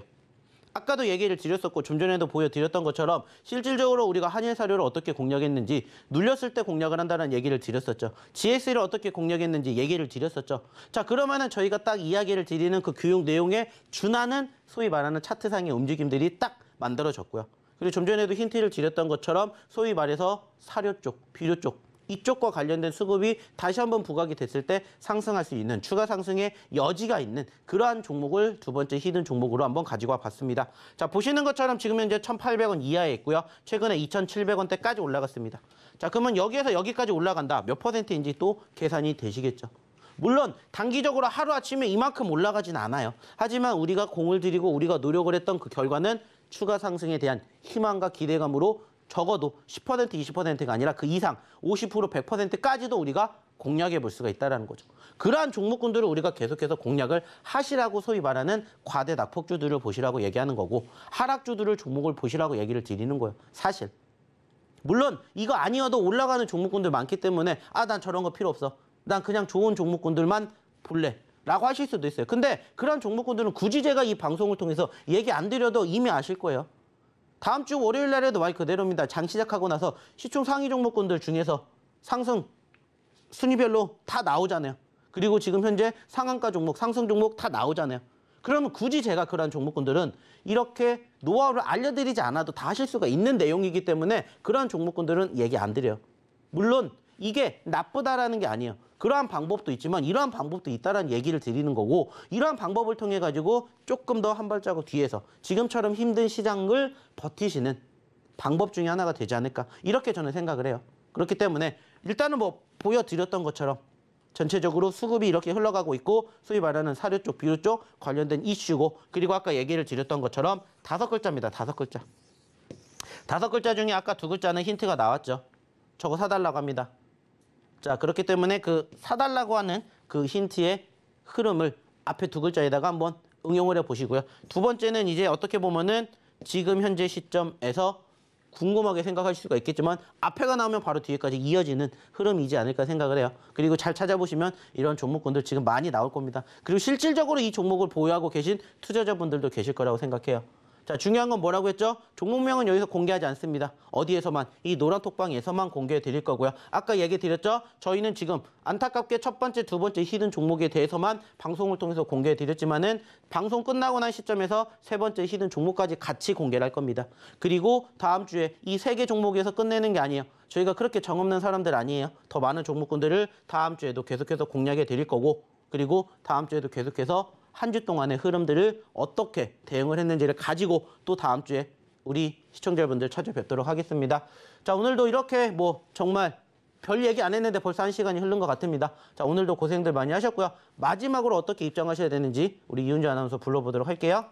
아까도 얘기를 드렸었고 좀 전에도 보여드렸던 것처럼 실질적으로 우리가 한일 사료를 어떻게 공략했는지 눌렸을 때 공략을 한다는 얘기를 드렸었죠. GS를 어떻게 공략했는지 얘기를 드렸었죠. 자 그러면은 저희가 딱 이야기를 드리는 그 교육 내용에 준하는 소위 말하는 차트상의 움직임들이 딱 만들어졌고요. 그리고 좀 전에도 힌트를 드렸던 것처럼 소위 말해서 사료 쪽, 비료 쪽 이쪽과 관련된 수급이 다시 한번 부각이 됐을 때 상승할 수 있는 추가 상승의 여지가 있는 그러한 종목을 두 번째 히든 종목으로 한번 가지고 와봤습니다. 자 보시는 것처럼 지금 현재 1,800원 이하에 있고요. 최근에 2,700원대까지 올라갔습니다. 자 그러면 여기에서 여기까지 올라간다 몇 퍼센트인지 또 계산이 되시겠죠. 물론 단기적으로 하루아침에 이만큼 올라가진 않아요. 하지만 우리가 공을 들이고 우리가 노력을 했던 그 결과는 추가 상승에 대한 희망과 기대감으로 적어도 10% 20%가 아니라 그 이상 50% 100%까지도 우리가 공략해 볼 수가 있다는 거죠. 그러한 종목군들을 우리가 계속해서 공략을 하시라고 소위 말하는 과대 낙폭주들을 보시라고 얘기하는 거고 하락주들을 종목을 보시라고 얘기를 드리는 거예요. 사실. 물론 이거 아니어도 올라가는 종목군들 많기 때문에 아 난 저런 거 필요 없어. 난 그냥 좋은 종목군들만 볼래. 라고 하실 수도 있어요. 근데 그런 종목군들은 굳이 제가 이 방송을 통해서 얘기 안 드려도 이미 아실 거예요. 다음 주 월요일 날에도 말 그대로입니다. 장 시작하고 나서 시총 상위 종목군들 중에서 상승 순위별로 다 나오잖아요. 그리고 지금 현재 상한가 종목, 상승 종목 다 나오잖아요. 그러면 굳이 제가 그러한 종목군들은 이렇게 노하우를 알려드리지 않아도 다 하실 수가 있는 내용이기 때문에 그러한 종목군들은 얘기 안 드려요. 물론 이게 나쁘다라는 게 아니에요. 그러한 방법도 있지만 이러한 방법도 있다라는 얘기를 드리는 거고 이러한 방법을 통해 가지고 조금 더 한 발자국 뒤에서 지금처럼 힘든 시장을 버티시는 방법 중에 하나가 되지 않을까 이렇게 저는 생각을 해요. 그렇기 때문에 일단은 뭐 보여드렸던 것처럼 전체적으로 수급이 이렇게 흘러가고 있고 소위 말하는 사료 쪽, 비료 쪽 관련된 이슈고 그리고 아까 얘기를 드렸던 것처럼 다섯 글자입니다. 다섯 글자. 다섯 글자 중에 아까 두 글자는 힌트가 나왔죠. 저거 사달라고 합니다. 자 그렇기 때문에 그 사달라고 하는 그 힌트의 흐름을 앞에 두 글자에다가 한번 응용을 해보시고요. 두 번째는 이제 어떻게 보면은 지금 현재 시점에서 궁금하게 생각할 수가 있겠지만 앞에가 나오면 바로 뒤에까지 이어지는 흐름이지 않을까 생각을 해요. 그리고 잘 찾아보시면 이런 종목군들 지금 많이 나올 겁니다. 그리고 실질적으로 이 종목을 보유하고 계신 투자자분들도 계실 거라고 생각해요. 자, 중요한 건 뭐라고 했죠? 종목명은 여기서 공개하지 않습니다. 어디에서만? 이 노란 톡방에서만 공개해 드릴 거고요. 아까 얘기 드렸죠? 저희는 지금 안타깝게 첫 번째, 두 번째 히든 종목에 대해서만 방송을 통해서 공개해 드렸지만은 방송 끝나고 난 시점에서 세 번째 히든 종목까지 같이 공개를 할 겁니다. 그리고 다음 주에 이 세 개 종목에서 끝내는 게 아니에요. 저희가 그렇게 정 없는 사람들 아니에요. 더 많은 종목군들을 다음 주에도 계속해서 공략해 드릴 거고 그리고 다음 주에도 계속해서 한주 동안의 흐름들을 어떻게 대응을 했는지를 가지고 또 다음 주에 우리 시청자분들 여러 찾아뵙도록 하겠습니다. 자, 오늘도 이렇게 뭐 정말 별 얘기 안 했는데 벌써 한 시간이 흐른 것 같습니다. 자, 오늘도 고생들 많이 하셨고요. 마지막으로 어떻게 입장하셔야 되는지 우리 이윤주 아나운서 불러보도록 할게요.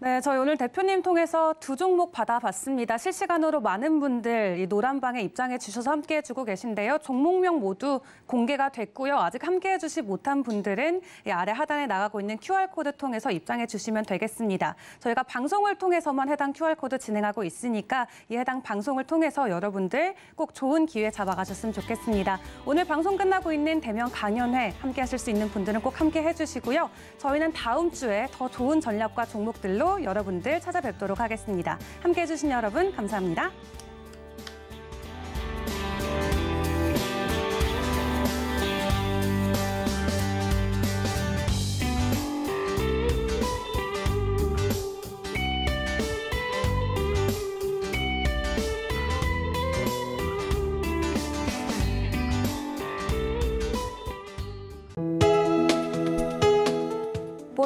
네, 저희 오늘 대표님 통해서 두 종목 받아봤습니다. 실시간으로 많은 분들 이 노란방에 입장해 주셔서 함께해 주고 계신데요. 종목명 모두 공개가 됐고요. 아직 함께해 주시 못한 분들은 아래 하단에 나가고 있는 QR코드 통해서 입장해 주시면 되겠습니다. 저희가 방송을 통해서만 해당 QR코드 진행하고 있으니까 이 해당 방송을 통해서 여러분들 꼭 좋은 기회 잡아가셨으면 좋겠습니다. 오늘 방송 끝나고 있는 대면 강연회 함께 하실 수 있는 분들은 꼭 함께 해주시고요. 저희는 다음 주에 더 좋은 전략과 종목들로 여러분들 찾아뵙도록 하겠습니다. 함께해 주신 여러분 감사합니다.